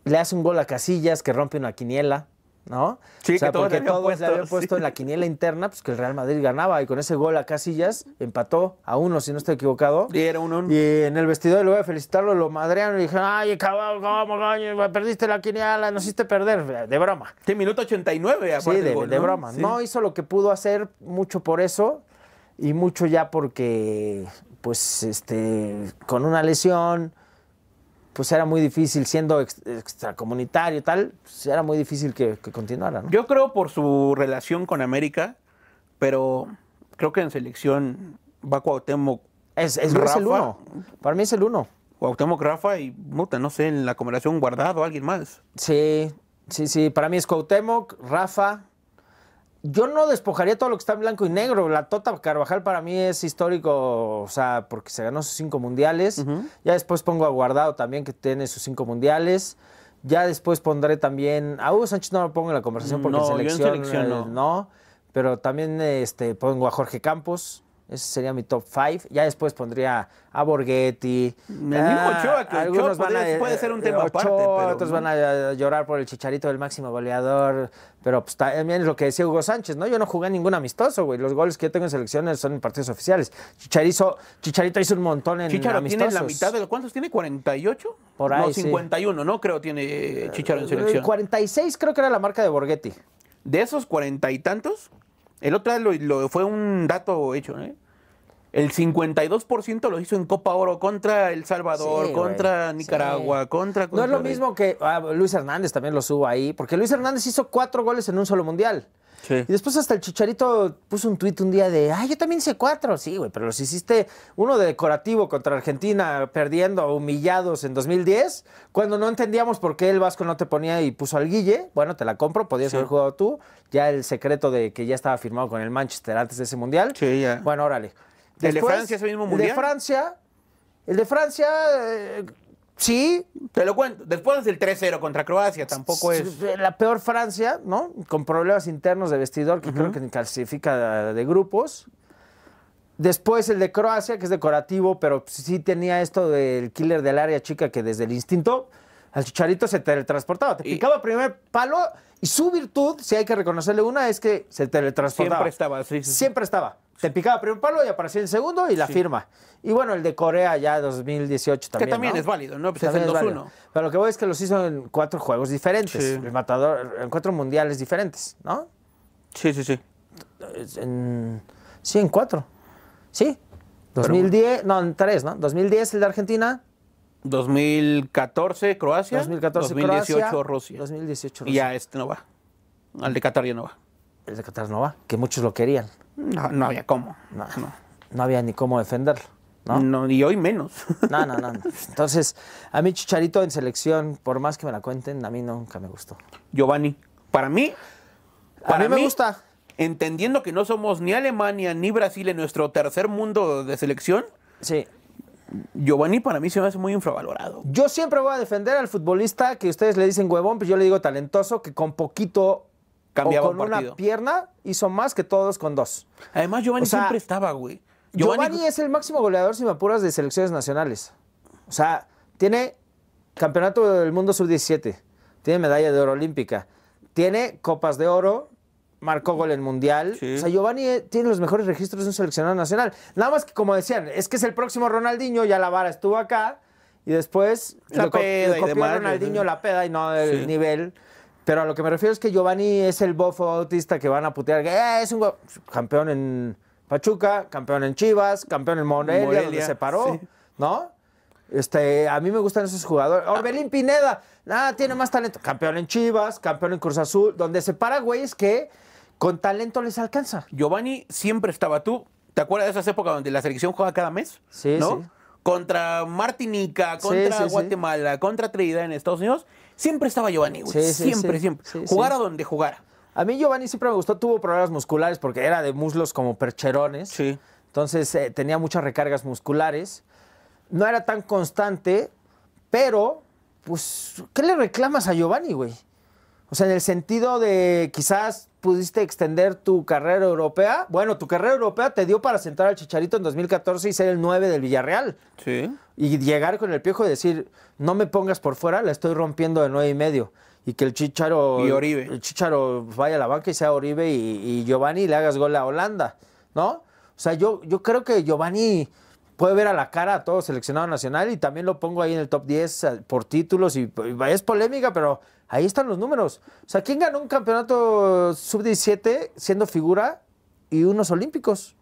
le hace un gol a Casillas que rompe una quiniela, ¿no? Sí, o sea, que porque le todos puesto, le puesto en la quiniela interna, pues que el Real Madrid ganaba y con ese gol a Casillas empató a uno, si no estoy equivocado. Y era uno. Y en el vestidor, luego a felicitarlo, lo madrearon y dije, ay, cabrón, Perdiste la quiniela, nos hiciste perder, de broma. Sí, minuto 89, Sí, de, broma. No hizo lo que pudo hacer, mucho por eso y mucho ya porque, pues, este, con una lesión pues era muy difícil, siendo extracomunitario y tal, pues, era muy difícil que, continuara. Yo creo por su relación con América, pero creo que en selección va Cuauhtémoc. Es, Rafa, el uno. Para mí es el uno. Cuauhtémoc Rafa y, Muta, no sé, en la combinación guardado alguien más. Sí, sí, sí. Para mí es Cuauhtémoc, Rafa, yo no despojaría todo lo que está en blanco y negro. La Tota Carvajal para mí es histórico, o sea, porque se ganó sus cinco mundiales. Ya después pongo a Guardado también, que tiene sus cinco mundiales. Ya después pondré también. A Hugo Sánchez no lo pongo en la conversación porque no, selección, eh, no. Pero también este, pongo a Jorge Campos. Ese sería mi top 5. Ya después pondría a Borghetti. Me ah, que algunos van a, ser un tema aparte. Otros van a llorar por el chicharito del máximo goleador. Pero pues, también es lo que decía Hugo Sánchez, ¿no? Yo no jugué ningún amistoso, güey. Los goles que yo tengo en selecciones son en partidos oficiales. Chicharizo, Chicharito hizo un montón en Chicharo amistosos. tiene la mitad de... ¿Cuántos tiene? ¿48? Por ahí, No, 51, ¿no? Creo tiene eh, eh, Chicharito en selección. 46 creo que era la marca de Borghetti. De esos cuarenta y tantos, el otro fue un dato hecho, ¿eh? el 52% lo hizo en Copa Oro contra El Salvador, contra Nicaragua, contra, No es lo mismo que ah, Luis Hernández también lo subo ahí, porque Luis Hernández hizo cuatro goles en un solo mundial. Sí. Y después hasta el Chicharito puso un tuit un día de, ah, yo también hice cuatro, sí, güey, pero los hiciste uno de decorativo contra Argentina, perdiendo, humillados en 2010, cuando no entendíamos por qué el Vasco no te ponía y puso al Guille, bueno, te la compro, podías haber jugado tú, ya el secreto de que ya estaba firmado con el Manchester antes de ese mundial. Sí, ya. Bueno, órale. ¿El de Francia ese mismo mundial? El de Francia. El de Francia. Eh, sí. Te lo cuento. Después el 3-0 contra Croacia, tampoco es. La peor Francia, ¿no? Con problemas internos de vestidor, que creo que clasifica de grupos. Después el de Croacia, que es decorativo, pero sí tenía esto del killer del área chica que desde el instinto al chicharito se teletransportaba. Te picaba primer palo y su virtud, si hay que reconocerle una, es que se teletransportaba. Siempre estaba, sí. Siempre estaba. Te picaba primero palo y aparecía en segundo y la firma. Y bueno, el de Corea ya 2018 también. Que también es válido, ¿no? 2-1. Pues Pero lo que voy es que los hizo en cuatro juegos diferentes. El matador, en cuatro mundiales diferentes, ¿no? Sí, sí, sí. En, sí, en cuatro. Sí. 2010, no, en tres, ¿no? 2010 el de Argentina. 2014 Croacia. 2014 2018 Rusia. 2018 Rusia. Y ya este no va. Al de Qatar ya no va. El de Qatar no va, que muchos lo querían. No, no había cómo. No, había ni cómo defenderlo. ¿No? y hoy menos. No, no, no. Entonces, a mí Chicharito en selección, por más que me la cuenten, a mí nunca me gustó. Giovanni, para mí, para mí, me gusta. Entendiendo que no somos ni Alemania ni Brasil en nuestro tercer mundo de selección. Sí. Giovanni para mí se me hace muy infravalorado. Yo siempre voy a defender al futbolista que ustedes le dicen huevón, pues yo le digo talentoso, que con poquito Cambiaba o con una pierna hizo más que todos con dos. Además, Giovanni siempre estaba, güey. Giovanni... es el máximo goleador, sin apuras, de selecciones nacionales. O sea, tiene campeonato del mundo sub-17, tiene medalla de oro olímpica, tiene copas de oro, marcó gol en mundial. O sea, Giovanni eh, tiene los mejores registros de un seleccionado nacional. Nada más que, como decían, es que es el próximo Ronaldinho, ya la vara estuvo acá, y después y Ronaldinho la peda y no el nivel. Pero a lo que me refiero es que Giovanni es el bofo autista que van a putear. Eh, es un campeón en Pachuca, campeón en Chivas, campeón en Morelia, se paró, ¿no? Este, a mí me gustan esos jugadores. Orbelín Pineda, nada, tiene más talento. Campeón en Chivas, campeón en Cruz Azul, donde se para es que con talento les alcanza. Giovanni siempre estaba tú. ¿Te acuerdas de esas épocas donde la selección juega cada mes? Sí, ¿no? Contra Martinica, contra Guatemala, contra Trinidad en Estados Unidos Siempre estaba Giovanni, güey. siempre, siempre. jugara donde jugara. A mí Giovanni siempre me gustó, tuvo problemas musculares porque era de muslos como percherones. Sí. Entonces eh, tenía muchas recargas musculares. No era tan constante, pero, pues, ¿qué le reclamas a Giovanni, güey? O sea, en el sentido de quizás pudiste extender tu carrera europea. Bueno, tu carrera europea te dio para sentar al Chicharito en 2014 y ser el 9 del Villarreal. Sí. Y llegar con el piejo y decir, no me pongas por fuera, la estoy rompiendo de 9 y medio. Y que el Chicharo, y Oribe. El Chicharo vaya a la banca y sea Oribe y, Giovanni y le hagas gol a Holanda, ¿no? O sea, yo, yo creo que Giovanni puede ver a la cara a todo seleccionado nacional y también lo pongo ahí en el top 10 eh, por títulos y, y es polémica, pero Ahí están los números. O sea, ¿quién ganó un campeonato sub-17 siendo figura y unos olímpicos?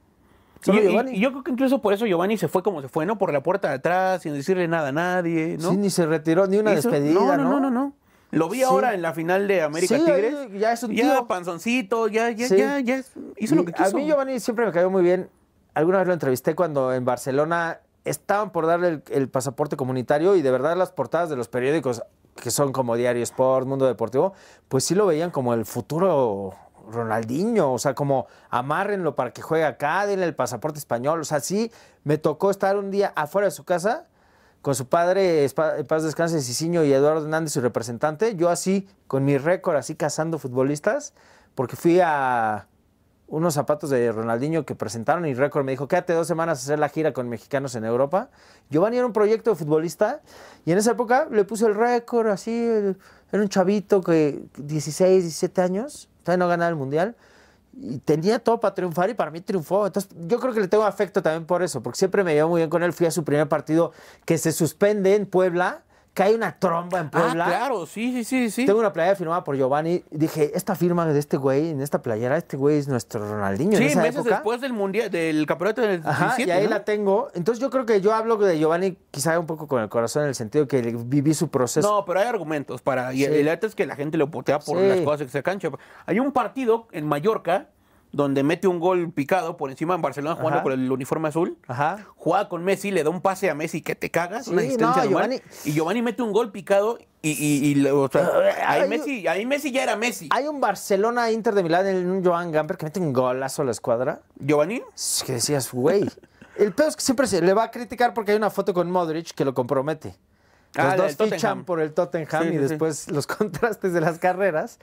yo creo que incluso por eso Giovanni se fue como se fue, ¿no? Por la puerta de atrás, sin decirle nada a nadie, ¿no? Sí, ni se retiró, ni una despedida, no, no, ¿no? No, no, Lo vi ahora en la final de América sí, Ya es un tío. Ya panzoncito, ya, ya, ya, ya. Hizo lo que quiso. A mí Giovanni siempre me cayó muy bien. Alguna vez lo entrevisté cuando en Barcelona estaban por darle el pasaporte comunitario y de verdad las portadas de los periódicos que son como Diario Sport, Mundo Deportivo, pues sí lo veían como el futuro Ronaldinho, o sea, como amárrenlo para que juegue acá, denle el pasaporte español, o sea, sí me tocó estar un día afuera de su casa con su padre, Paz Descanse, Ciciño y Eduardo Hernández, su representante, yo así, con mi récord, así cazando futbolistas, porque fui a, unos zapatos de Ronaldinho que presentaron y récord me dijo, quédate dos semanas a hacer la gira con mexicanos en Europa. Giovanni era un proyecto de futbolista y en esa época le puse el récord, así, era un chavito que 16, 17 años, todavía no ganaba el Mundial y tenía todo para triunfar y para mí triunfó. Entonces yo creo que le tengo afecto también por eso, porque siempre me llevo muy bien con él. Fui a su primer partido que se suspende en Puebla que hay una tromba en ah, Puebla. claro, sí, sí, sí, sí. Tengo una playera firmada por Giovanni. Dije, esta firma de este güey, en esta playera, este güey es nuestro Ronaldinho. Sí, meses después del mundial, del campeonato del Ajá, Y ahí la tengo. Entonces yo creo que yo hablo de Giovanni quizá un poco con el corazón, en el sentido que viví su proceso. No, pero hay argumentos para. Y el, hecho es que la gente lo potea por las cosas que se cancha. Hay un partido en Mallorca donde mete un gol picado por encima en Barcelona jugando con el uniforme azul. Ajá. Juega con Messi, le da un pase a Messi que te cagas, una distancia Y Giovanni mete un gol picado y, ahí, Messi, Messi ya era Messi. Hay un Barcelona-Inter de Milán en un Joan Gamper que mete un golazo a la escuadra. ¿Giovanni? que decías, güey. el peor es que siempre se le va a criticar porque hay una foto con Modric que lo compromete. Los ah, dos fichan por el Tottenham y después los contrastes de las carreras.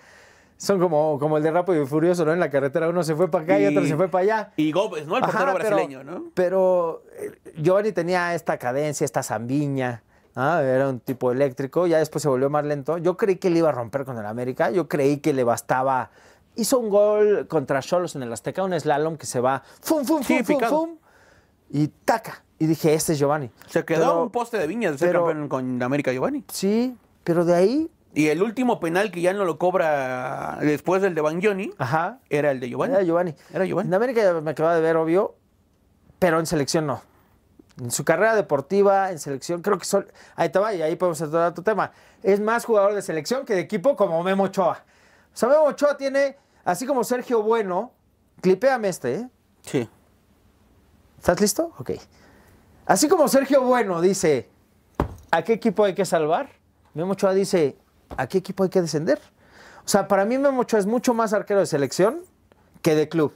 Son como, como el de Rápido y Furioso, ¿no? En la carretera uno se fue para acá y, otro se fue para allá. Y Gómez, ¿no? El portero brasileño, ¿no? Pero eh, Giovanni tenía esta cadencia, esta zambiña. era un tipo eléctrico, ya después se volvió más lento. Yo creí que le iba a romper con el América, yo creí que le bastaba. Hizo un gol contra Cholos en el Azteca, un slalom que se va fum, fum, fum, fum, fum, y taca. Y dije, este es Giovanni. Se quedó un poste de viña de ser campeón con América Giovanni. Sí, pero de ahí y el último penal que ya no lo cobra después del de Bangioni Ajá. era el de Giovanni. Era Giovanni. Era Giovanni. En América me acaba de ver, obvio, pero en selección no. En su carrera deportiva, en selección, creo que son. Ahí estaba, y ahí podemos entrar a tu tema. Es más jugador de selección que de equipo como Memo Ochoa. O sea, Memo Ochoa tiene, así como Sergio Bueno, clipeame este, ¿eh? Sí. ¿Estás listo? Ok. Así como Sergio Bueno dice, ¿a qué equipo hay que salvar? Memo Ochoa dice, ¿a qué equipo hay que descender? O sea, para mí Memo Ochoa es mucho más arquero de selección que de club.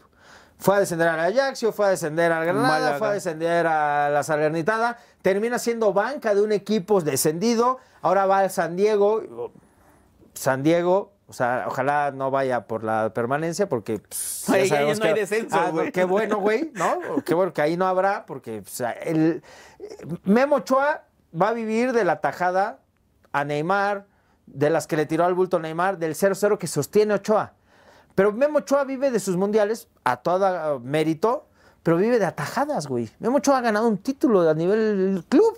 Fue a descender al Ajaxio, fue a descender al Granada, fue a descender a la Salernitada. Termina siendo banca de un equipo descendido. Ahora va al San Diego. San Diego, o sea, ojalá no vaya por la permanencia porque... Pues, ahí no hay descenso, ah, Qué bueno, güey, ¿no? Qué bueno que ahí no habrá porque o sea, el, Memo Ochoa va a vivir de la tajada a Neymar, de las que le tiró al bulto Neymar, del 0-0 que sostiene Ochoa. Pero Memo Ochoa vive de sus mundiales, a todo eh, mérito, pero vive de atajadas, güey. Memo Ochoa ha ganado un título a nivel club,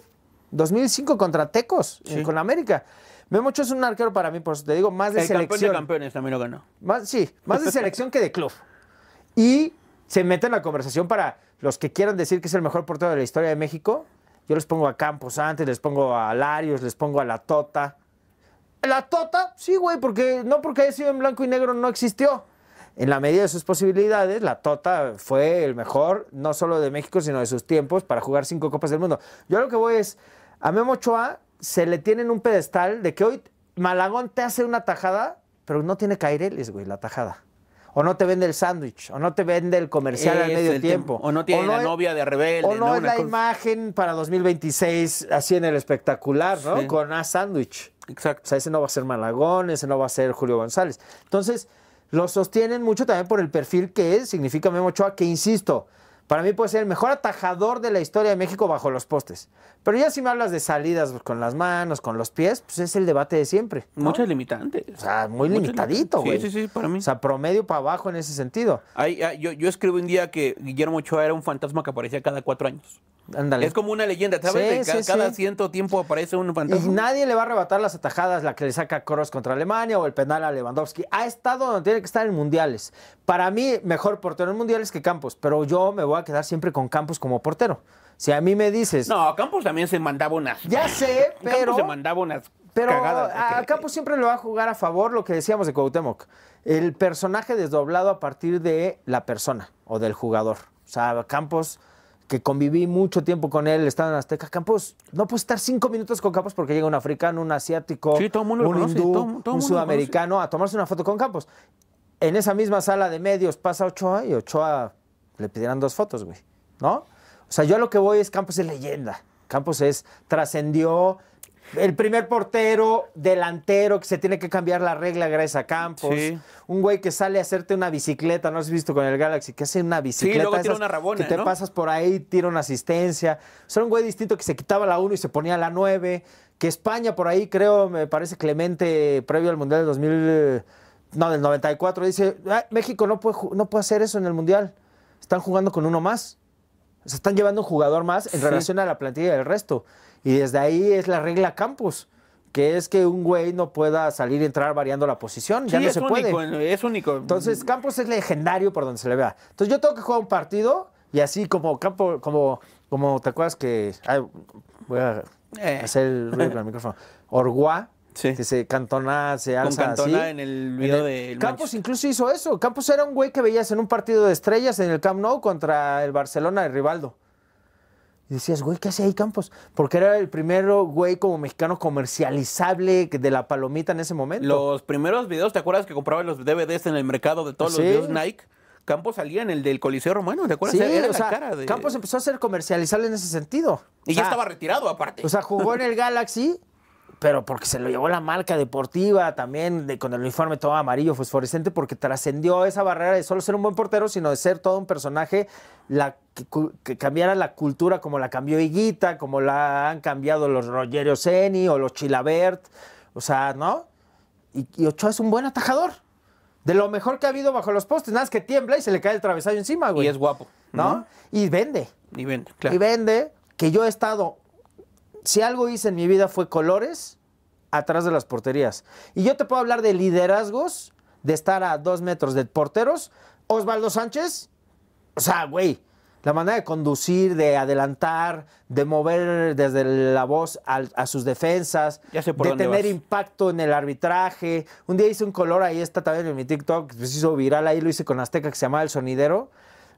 2005 contra Tecos, eh, con América. Memo Ochoa es un arquero para mí, por te digo, más de selección. campeones también lo ganó. Más, sí, más de selección que de club. Y se mete en la conversación para los que quieran decir que es el mejor portero de la historia de México. Yo les pongo a Campos antes, les pongo a Larios, les pongo a La Tota. La Tota, sí, güey, porque no porque haya sido en blanco y negro no existió. En la medida de sus posibilidades, la Tota fue el mejor, no solo de México, sino de sus tiempos, para jugar cinco Copas del Mundo. Yo lo que voy es, a Memo Ochoa se le tiene en un pedestal de que hoy Malagón te hace una tajada, pero no tiene Caireles, güey, la tajada o no te vende el sándwich, o no te vende el comercial al medio tiempo. O no tiene la novia de rebelde. O no, es la imagen para 2026 así en el espectacular, ¿no? Con A sándwich. Exacto. O sea, ese no va a ser Malagón, ese no va a ser Julio González. Entonces, lo sostienen mucho también por el perfil que es, significa Memo Ochoa, que insisto, para mí puede ser el mejor atajador de la historia de México bajo los postes. Pero ya si me hablas de salidas con las manos, con los pies, pues es el debate de siempre. mucho Muchas limitantes. O sea, muy limitadito, güey. Sí, sí, sí, para mí. O sea, promedio para abajo en ese sentido. yo, yo un día que Guillermo Ochoa era un fantasma que aparecía cada cuatro años. Ándale. Es como una leyenda, ¿sabes? cada, ciento tiempo aparece un fantasma. Y nadie le va a arrebatar las atajadas, la que le saca Cross contra Alemania o el penal a Lewandowski. Ha estado donde tiene que estar en mundiales. Para mí, mejor portero en mundiales que Campos, pero yo me voy a quedar siempre con Campos como portero. Si a mí me dices. No, Campos también se mandaba unas. Ya sé, pero. Campos se mandaba unas. Pero a, Campos siempre lo va a jugar a favor lo que decíamos de Cuauhtémoc. El personaje desdoblado a partir de la persona o del jugador. O sea, Campos, que conviví mucho tiempo con él, estaba en Azteca. Campos, no puede estar cinco minutos con Campos porque llega un africano, un asiático, un un sudamericano a tomarse una foto con Campos. En esa misma sala de medios pasa Ochoa y Ochoa le pidieran dos fotos, güey. ¿No? O sea, yo a lo que voy es Campos es leyenda. Campos es, trascendió el primer portero, delantero, que se tiene que cambiar la regla gracias a Campos. Un güey que sale a hacerte una bicicleta, ¿no has visto con el Galaxy? Que hace una bicicleta. Sí, luego tira una rabona, Que te pasas por ahí, tira una asistencia. O sea, un güey distinto que se quitaba la 1 y se ponía la 9. Que España por ahí, creo, me parece Clemente, previo al Mundial del 2000, no, del 94, dice, ah, México no puede, no puede hacer eso en el Mundial. Están jugando con uno más. Se están llevando un jugador más en relación a la plantilla del resto. Y desde ahí es la regla Campos que es que un güey no pueda salir y entrar variando la posición. ya no se puede. Es único. Entonces, Campos es legendario por donde se le vea. Entonces, yo tengo que jugar un partido y así como Campos, como, como te acuerdas que. voy a eh. hacer el ruido con el micrófono. Orguá que se Cantona se alza Con Cantona en el video de Campos incluso hizo eso. Campos era un güey que veías en un partido de estrellas en el Camp Nou contra el Barcelona de Rivaldo. Y decías, güey, ¿qué hace ahí Campos? Porque era el primero güey como mexicano comercializable de la palomita en ese momento. Los primeros videos, ¿te acuerdas que compraba los DVDs en el mercado de todos los videos Nike? Campos salía en el del Coliseo Romano, ¿te acuerdas? Sí, o Campos empezó a ser comercializable en ese sentido. Y ya estaba retirado aparte. O sea, jugó en el Galaxy pero porque se lo llevó la marca deportiva también, con el uniforme todo amarillo fosforescente, porque trascendió esa barrera de solo ser un buen portero, sino de ser todo un personaje que, cambiara la cultura como la cambió Higuita, como la han cambiado los Rogerio Seni o los Chilabert, o sea, ¿no? Y, Ochoa es un buen atajador, de lo mejor que ha habido bajo los postes, nada más que tiembla y se le cae el travesaño encima, güey. Y es guapo. ¿No? Y vende. Y vende, claro. Y vende, que yo he estado si algo hice en mi vida fue colores atrás de las porterías. Y yo te puedo hablar de liderazgos, de estar a dos metros de porteros. Osvaldo Sánchez, o sea, güey, la manera de conducir, de adelantar, de mover desde la voz a, sus defensas, de tener impacto en el arbitraje. Un día hice un color, ahí está también en mi TikTok, se pues hizo viral, ahí lo hice con Azteca que se llamaba El Sonidero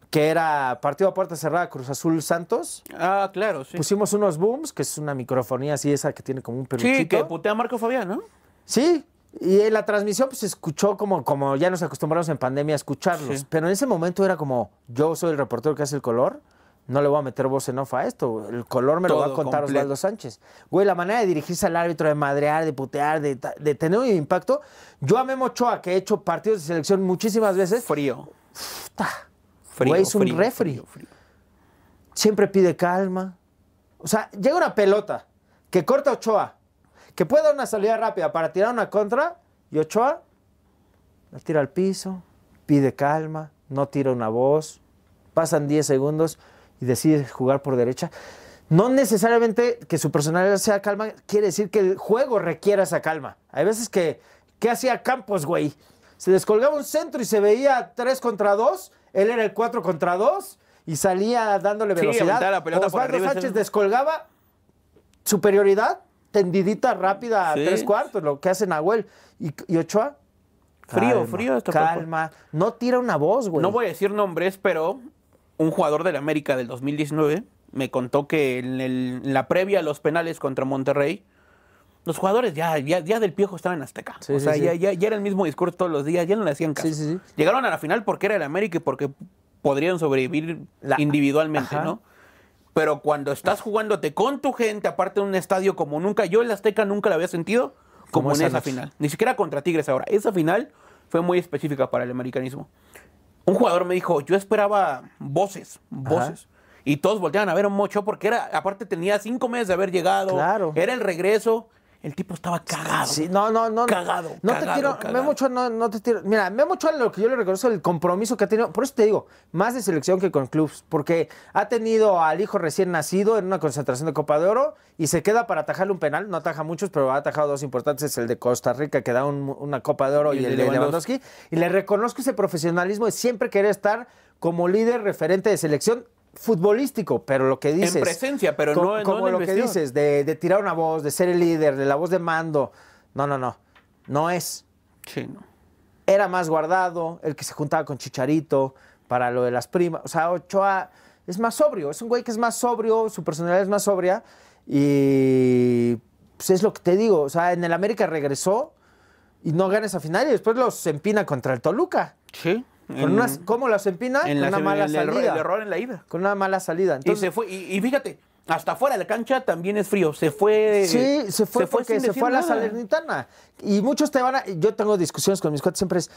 que era partido a puerta cerrada Cruz Azul Santos. Ah, claro, sí. Pusimos unos booms, que es una microfonía así, esa que tiene como un peluchito. Sí, que putea a Marco Fabián, ¿no? Sí, y en la transmisión pues escuchó como, como ya nos acostumbramos en pandemia a escucharlos. Pero en ese momento era como, yo soy el reportero que hace el color, no le voy a meter voz en off a esto. El color me lo va a contar Osvaldo Sánchez. Güey, la manera de dirigirse al árbitro, de madrear, de putear, de, tener un impacto. Yo a Memo Ochoa, que he hecho partidos de selección muchísimas veces. Frío. Uf, es un Siempre pide calma. O sea, llega una pelota que corta Ochoa, que puede dar una salida rápida para tirar una contra, y Ochoa la tira al piso, pide calma, no tira una voz, pasan 10 segundos y decide jugar por derecha. No necesariamente que su personalidad sea calma, quiere decir que el juego requiera esa calma. Hay veces que, ¿qué hacía Campos, güey? Se descolgaba un centro y se veía 3 contra 2 él era el 4 contra 2 y salía dándole velocidad. Sí, la pelota Sánchez descolgaba, superioridad, tendidita rápida a tres cuartos, lo que hacen Nahuel. Y, Ochoa. Frío, frío este Calma, no tira una voz, güey. No voy a decir nombres, pero un jugador de la América del 2019 me contó que en, en la previa a los penales contra Monterrey, los jugadores ya, ya, ya del piejo estaban en Azteca. o sea, ya, era el mismo discurso todos los días, ya no le hacían caso. Llegaron a la final porque era el América y porque podrían sobrevivir individualmente, ¿no? Pero cuando estás jugándote con tu gente, aparte de un estadio como nunca, yo la Azteca nunca la había sentido como, en esa, final. Ni siquiera contra Tigres ahora. Esa final fue muy específica para el americanismo. Un jugador me dijo, yo esperaba voces, voces. Y todos volteaban a ver un mocho porque era, aparte tenía cinco meses de haber llegado. Claro. Era el regreso. El tipo estaba cagado. no, no, no. Cagado. No te quiero. Cagado. me mucho no, te tiro. lo que yo le reconozco, el compromiso que ha tenido. Por eso te digo, más de selección que con clubs. Porque ha tenido al hijo recién nacido en una concentración de Copa de Oro y se queda para atajarle un penal. No ataja muchos, pero ha atajado dos importantes. el de Costa Rica, que da una Copa de Oro, y, el, de Lewandowski. Y le reconozco ese profesionalismo de siempre querer estar como líder referente de selección futbolístico, pero lo que dices. En presencia, pero no, no Como lo que dices, de, tirar una voz, de ser el líder, de la voz de mando. No, no, no. No es. Sí, no. Era más guardado, el que se juntaba con Chicharito para lo de las primas. O sea, Ochoa es más sobrio. Es un güey que es más sobrio, su personalidad es más sobria. Y pues es lo que te digo. O sea, en el América regresó y no ganes a final y después los empina contra el Toluca. Sí. Con unas, ¿Cómo las empina? En con la, una mala salida. el error en la ida. Con una mala salida. Entonces, y se fue. Y, y fíjate, hasta fuera de la cancha también es frío. Se fue. Sí, se fue se porque se fue a la Salernitana. Y muchos te van a. Yo tengo discusiones con mis cuates, siempre es.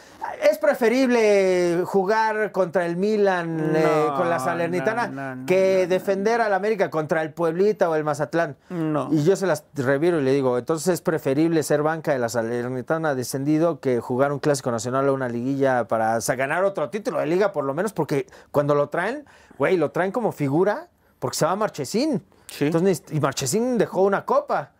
Es preferible jugar contra el Milan eh, con la Salernitana que defender al América contra el Pueblita o el Mazatlán. No. Y yo se las reviro y le digo, entonces es preferible ser banca de la Salernitana descendido que jugar un clásico nacional o una liguilla para ganar otro título de liga, por lo menos, porque cuando lo traen, güey, lo traen como figura porque se va Marchesín. y Marchesín dejó una copa,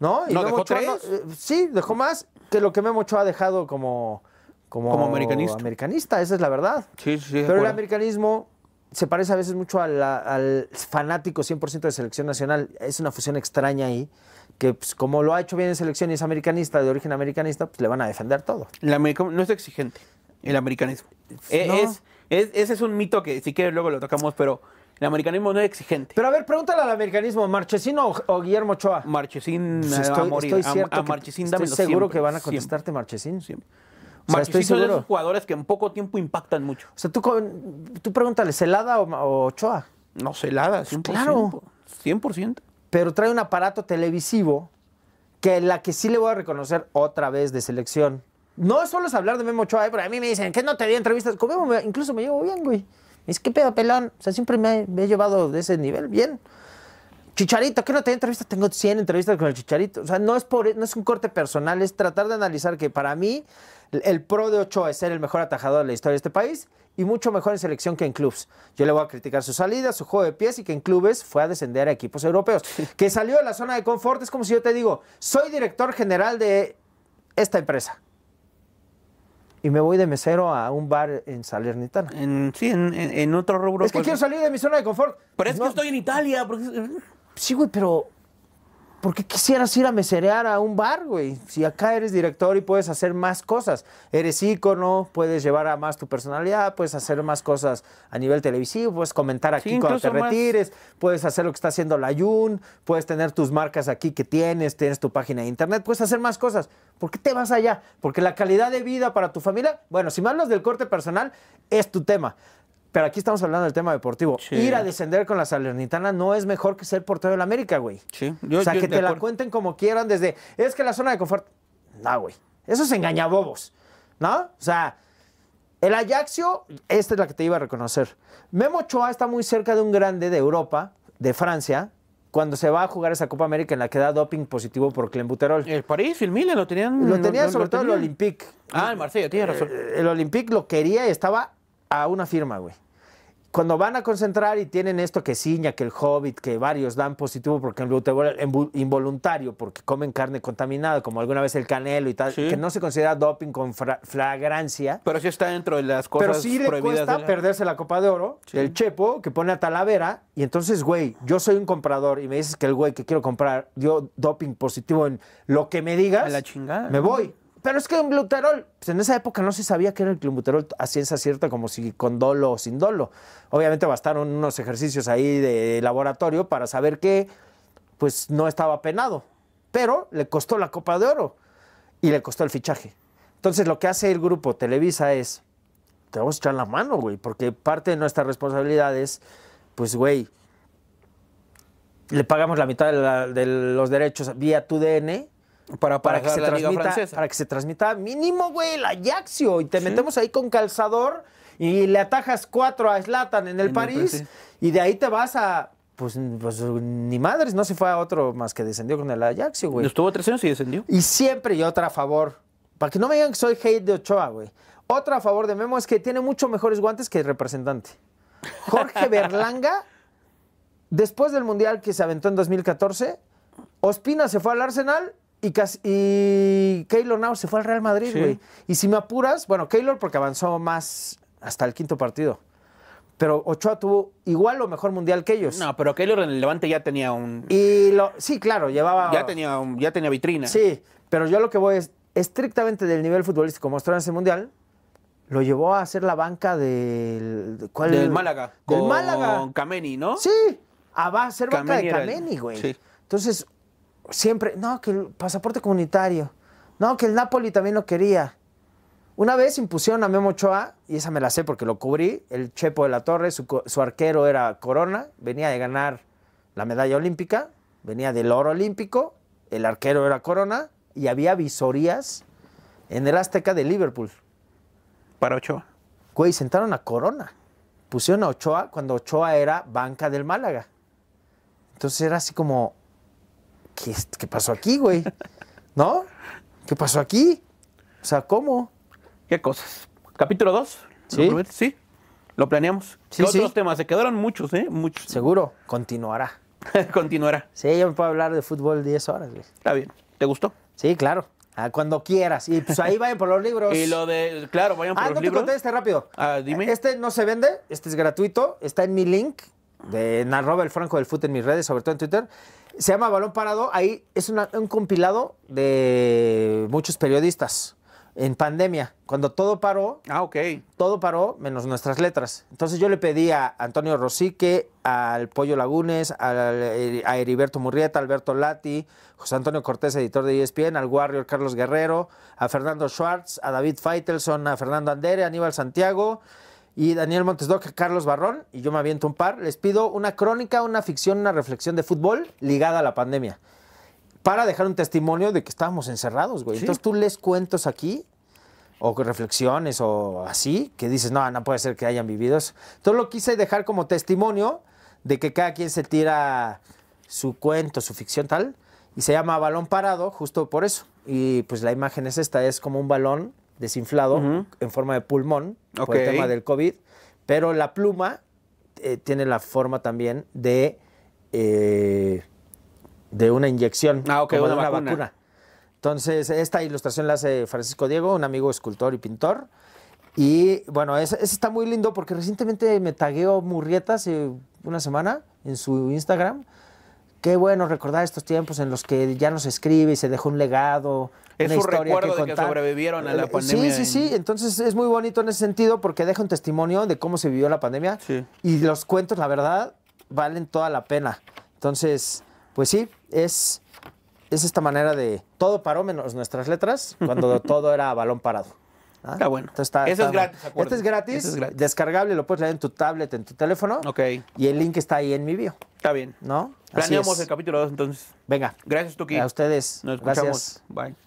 ¿no? Y no, dejó tres. Eh, sí, dejó más que lo que Memocho ha dejado como, como, como americanista. esa es la verdad. Sí, sí, Pero el americanismo se parece a veces mucho al fanático 100% de selección nacional. Es una fusión extraña ahí, que pues, como lo ha hecho bien en selección y es americanista, de origen americanista, pues le van a defender todo. El no es exigente, el americanismo. ese es un mito que si quieres luego lo tocamos, pero el americanismo no es exigente. Pero a ver, pregúntale al americanismo, ¿Marchesino o, Guillermo Ochoa? Marchesín pues estoy, a morir. Estoy cierto seguro que van a contestarte Marchesín. Siempre. son estoy de esos jugadores que en poco tiempo impactan mucho. O sea, tú, tú pregúntale, ¿Celada o, Ochoa? No, Celada, 100%. Claro. 100%. Pero trae un aparato televisivo que la que sí le voy a reconocer otra vez de selección. No solo es hablar de Memo Ochoa, eh, pero a mí me dicen que no te di entrevistas. incluso me llevo bien, güey. Me dice, ¿qué pedo, pelón? O sea, siempre me, he, llevado de ese nivel, bien. Chicharito, ¿qué no te entrevistas? Tengo 100 entrevistas con el Chicharito. O sea, no es, por, no es un corte personal, es tratar de analizar que para mí el pro de Ochoa es ser el mejor atajador de la historia de este país y mucho mejor en selección que en clubes. Yo le voy a criticar su salida, su juego de pies y que en clubes fue a descender a equipos europeos. Que salió de la zona de confort es como si yo te digo, soy director general de esta empresa y me voy de mesero a un bar en Salernitana. En, sí, en, otro rubro. Es que pues, quiero salir de mi zona de confort. Pero es que estoy en Italia. Eh. Sí, güey, pero ¿por qué quisieras ir a meserear a un bar, güey? Si acá eres director y puedes hacer más cosas. Eres ícono, puedes llevar a más tu personalidad, puedes hacer más cosas a nivel televisivo, puedes comentar aquí cuando te retires, puedes hacer lo que está haciendo la Yun, puedes tener tus marcas aquí que tienes, tienes tu página de internet, puedes hacer más cosas. ¿Por qué te vas allá? Porque la calidad de vida para tu familia, bueno, si me hablas del corte personal, es tu tema. Pero aquí estamos hablando del tema deportivo. Ir a descender con la Salernitana no es mejor que ser portero del América, güey. Sí. o sea, que te la cuenten como quieran desde, es que la zona de confort... No, güey. Eso es engañabobos, ¿no? O sea, el Ajaxio, esta es la que te iba a reconocer. Memo Ochoa está muy cerca de un grande de Europa, de Francia, cuando se va a jugar esa Copa América en la que da doping positivo por Clembuterol. El París, el Milan lo tenían... Lo tenían sobre todo el Olympique. Ah, el Marcelo tienes eh, razón. el Olympique lo quería y estaba a una firma, güey. Cuando van a concentrar y tienen esto que ciña, que el hobbit, que varios dan positivo porque involuntario, porque comen carne contaminada, como alguna vez el canelo y tal, que no se considera doping con flagrancia. Pero sí está dentro de las cosas Pero sí le cuesta perderse la Copa de Oro, el Chepo, que pone a Talavera, y entonces, güey, yo soy un comprador y me dices que el güey que quiero comprar dio doping positivo en lo que me digas. A la chingada. Me voy pero es que un gluterol, pues en esa época no se sabía que era el gluterol a ciencia cierta, como si con dolo o sin dolo. Obviamente bastaron unos ejercicios ahí de laboratorio para saber que pues no estaba penado, pero le costó la Copa de Oro y le costó el fichaje. Entonces lo que hace el grupo Televisa es, te vamos a echar la mano, güey, porque parte de nuestra responsabilidad es, pues, güey, le pagamos la mitad de, los derechos vía tu DN para, que se transmita, mínimo, güey, el Ajaxio. Y te metemos ahí con calzador y le atajas cuatro a Slatan en el París. y de ahí te vas a. Pues, pues, ni madres, no se fue a otro más que descendió con el Ajaxio, güey. Estuvo tres años y descendió. Y siempre y otra a favor. Para que no me digan que soy hate de Ochoa, güey. Otra a favor de Memo es que tiene mucho mejores guantes que el representante. Jorge Berlanga, después del Mundial que se aventó en 2014, Ospina se fue al Arsenal y, y Keylor Now se fue al Real Madrid, güey. Y si me apuras, bueno, Keylor porque avanzó más hasta el quinto partido. Pero Ochoa tuvo igual o mejor mundial que ellos. No, pero Keylor en el Levante ya tenía un. Y lo, sí, claro, llevaba. Ya tenía, un, ya tenía vitrina. Sí, pero yo lo que voy es estrictamente del nivel futbolístico mostró en ese mundial, lo llevó a hacer la banca del. ¿cuál? Del Málaga. Del con Málaga. Con Kameni, ¿no? Sí. A ah, va a ser banca de Kameni, güey. Sí. Entonces, siempre, no, que el pasaporte comunitario, no, que el Napoli también lo quería. Una vez impusieron a Memo Ochoa, y esa me la sé porque lo cubrí, el Chepo de la Torre, su, arquero era Corona, venía de ganar la medalla olímpica, venía del oro olímpico, el arquero era Corona, y había visorías en el Azteca de Liverpool. Para Ochoa. Güey, sentaron a Corona. Pusieron a Ochoa cuando Ochoa era banca del Málaga. Entonces era así como, ¿qué, pasó aquí, güey? ¿No? ¿Qué pasó aquí? O sea, ¿cómo? ¿Qué cosas? Capítulo 2. Sí. Sí. Lo planeamos. Sí, sí. otros temas? Se quedaron muchos, ¿eh? Muchos. Seguro. Continuará. Continuará. Sí, yo me puedo hablar de fútbol 10 horas, güey. Está bien. ¿Te gustó? Sí, claro. Ah, cuando quieras. Y pues ahí vayan por los libros. y lo de, claro, vayan por ah, los libros. Ah, no te este rápido. Ah, dime. Eh, este no se vende, este es gratuito, está en mi link de en el franco del foot en mis redes, sobre todo en Twitter. Se llama Balón Parado. Ahí es un compilado de muchos periodistas en pandemia, cuando todo paró. Ah, ok. Todo paró, menos nuestras letras. Entonces yo le pedí a Antonio Rosique, al Pollo Lagunes, eh, a Heriberto Murrieta, Alberto Lati, José Antonio Cortés, editor de ESPN, al Warrior Carlos Guerrero, a Fernando Schwartz, a David Feitelson, a Fernando Andere, a Aníbal Santiago, y Daniel Montesdoc, Carlos Barrón, y yo me aviento un par. Les pido una crónica, una ficción, una reflexión de fútbol ligada a la pandemia. Para dejar un testimonio de que estábamos encerrados, güey. Entonces tú les cuentos aquí, o reflexiones, o así, que dices, no, no puede ser que hayan vivido eso. Entonces lo quise dejar como testimonio de que cada quien se tira su cuento, su ficción, tal. Y se llama balón parado, justo por eso. Y pues la imagen es esta, es como un balón desinflado en forma de pulmón por el tema del COVID, pero la pluma eh, tiene la forma también de, eh, de una inyección, ah, de una vacuna. Entonces, esta ilustración la hace Francisco Diego, un amigo escultor y pintor. Y bueno, ese, está muy lindo porque recientemente me tagueó Murrieta hace una semana en su Instagram. Qué bueno recordar estos tiempos en los que ya nos escribe y se dejó un legado. Es un recuerdo de que sobrevivieron a la eh, pandemia. Sí, sí, sí. Entonces es muy bonito en ese sentido porque deja un testimonio de cómo se vivió la pandemia. Y los cuentos, la verdad, valen toda la pena. Entonces, pues sí, es, es esta manera de todo paró menos nuestras letras cuando todo era balón parado. Está bueno. Eso es gratis, es descargable, lo puedes leer en tu tablet, en tu teléfono. Ok. Y el link está ahí en mi bio. Está bien. ¿No? Planeamos el capítulo 2 entonces. Venga. Gracias, Tuki. A ustedes. Nos escuchamos. Bye.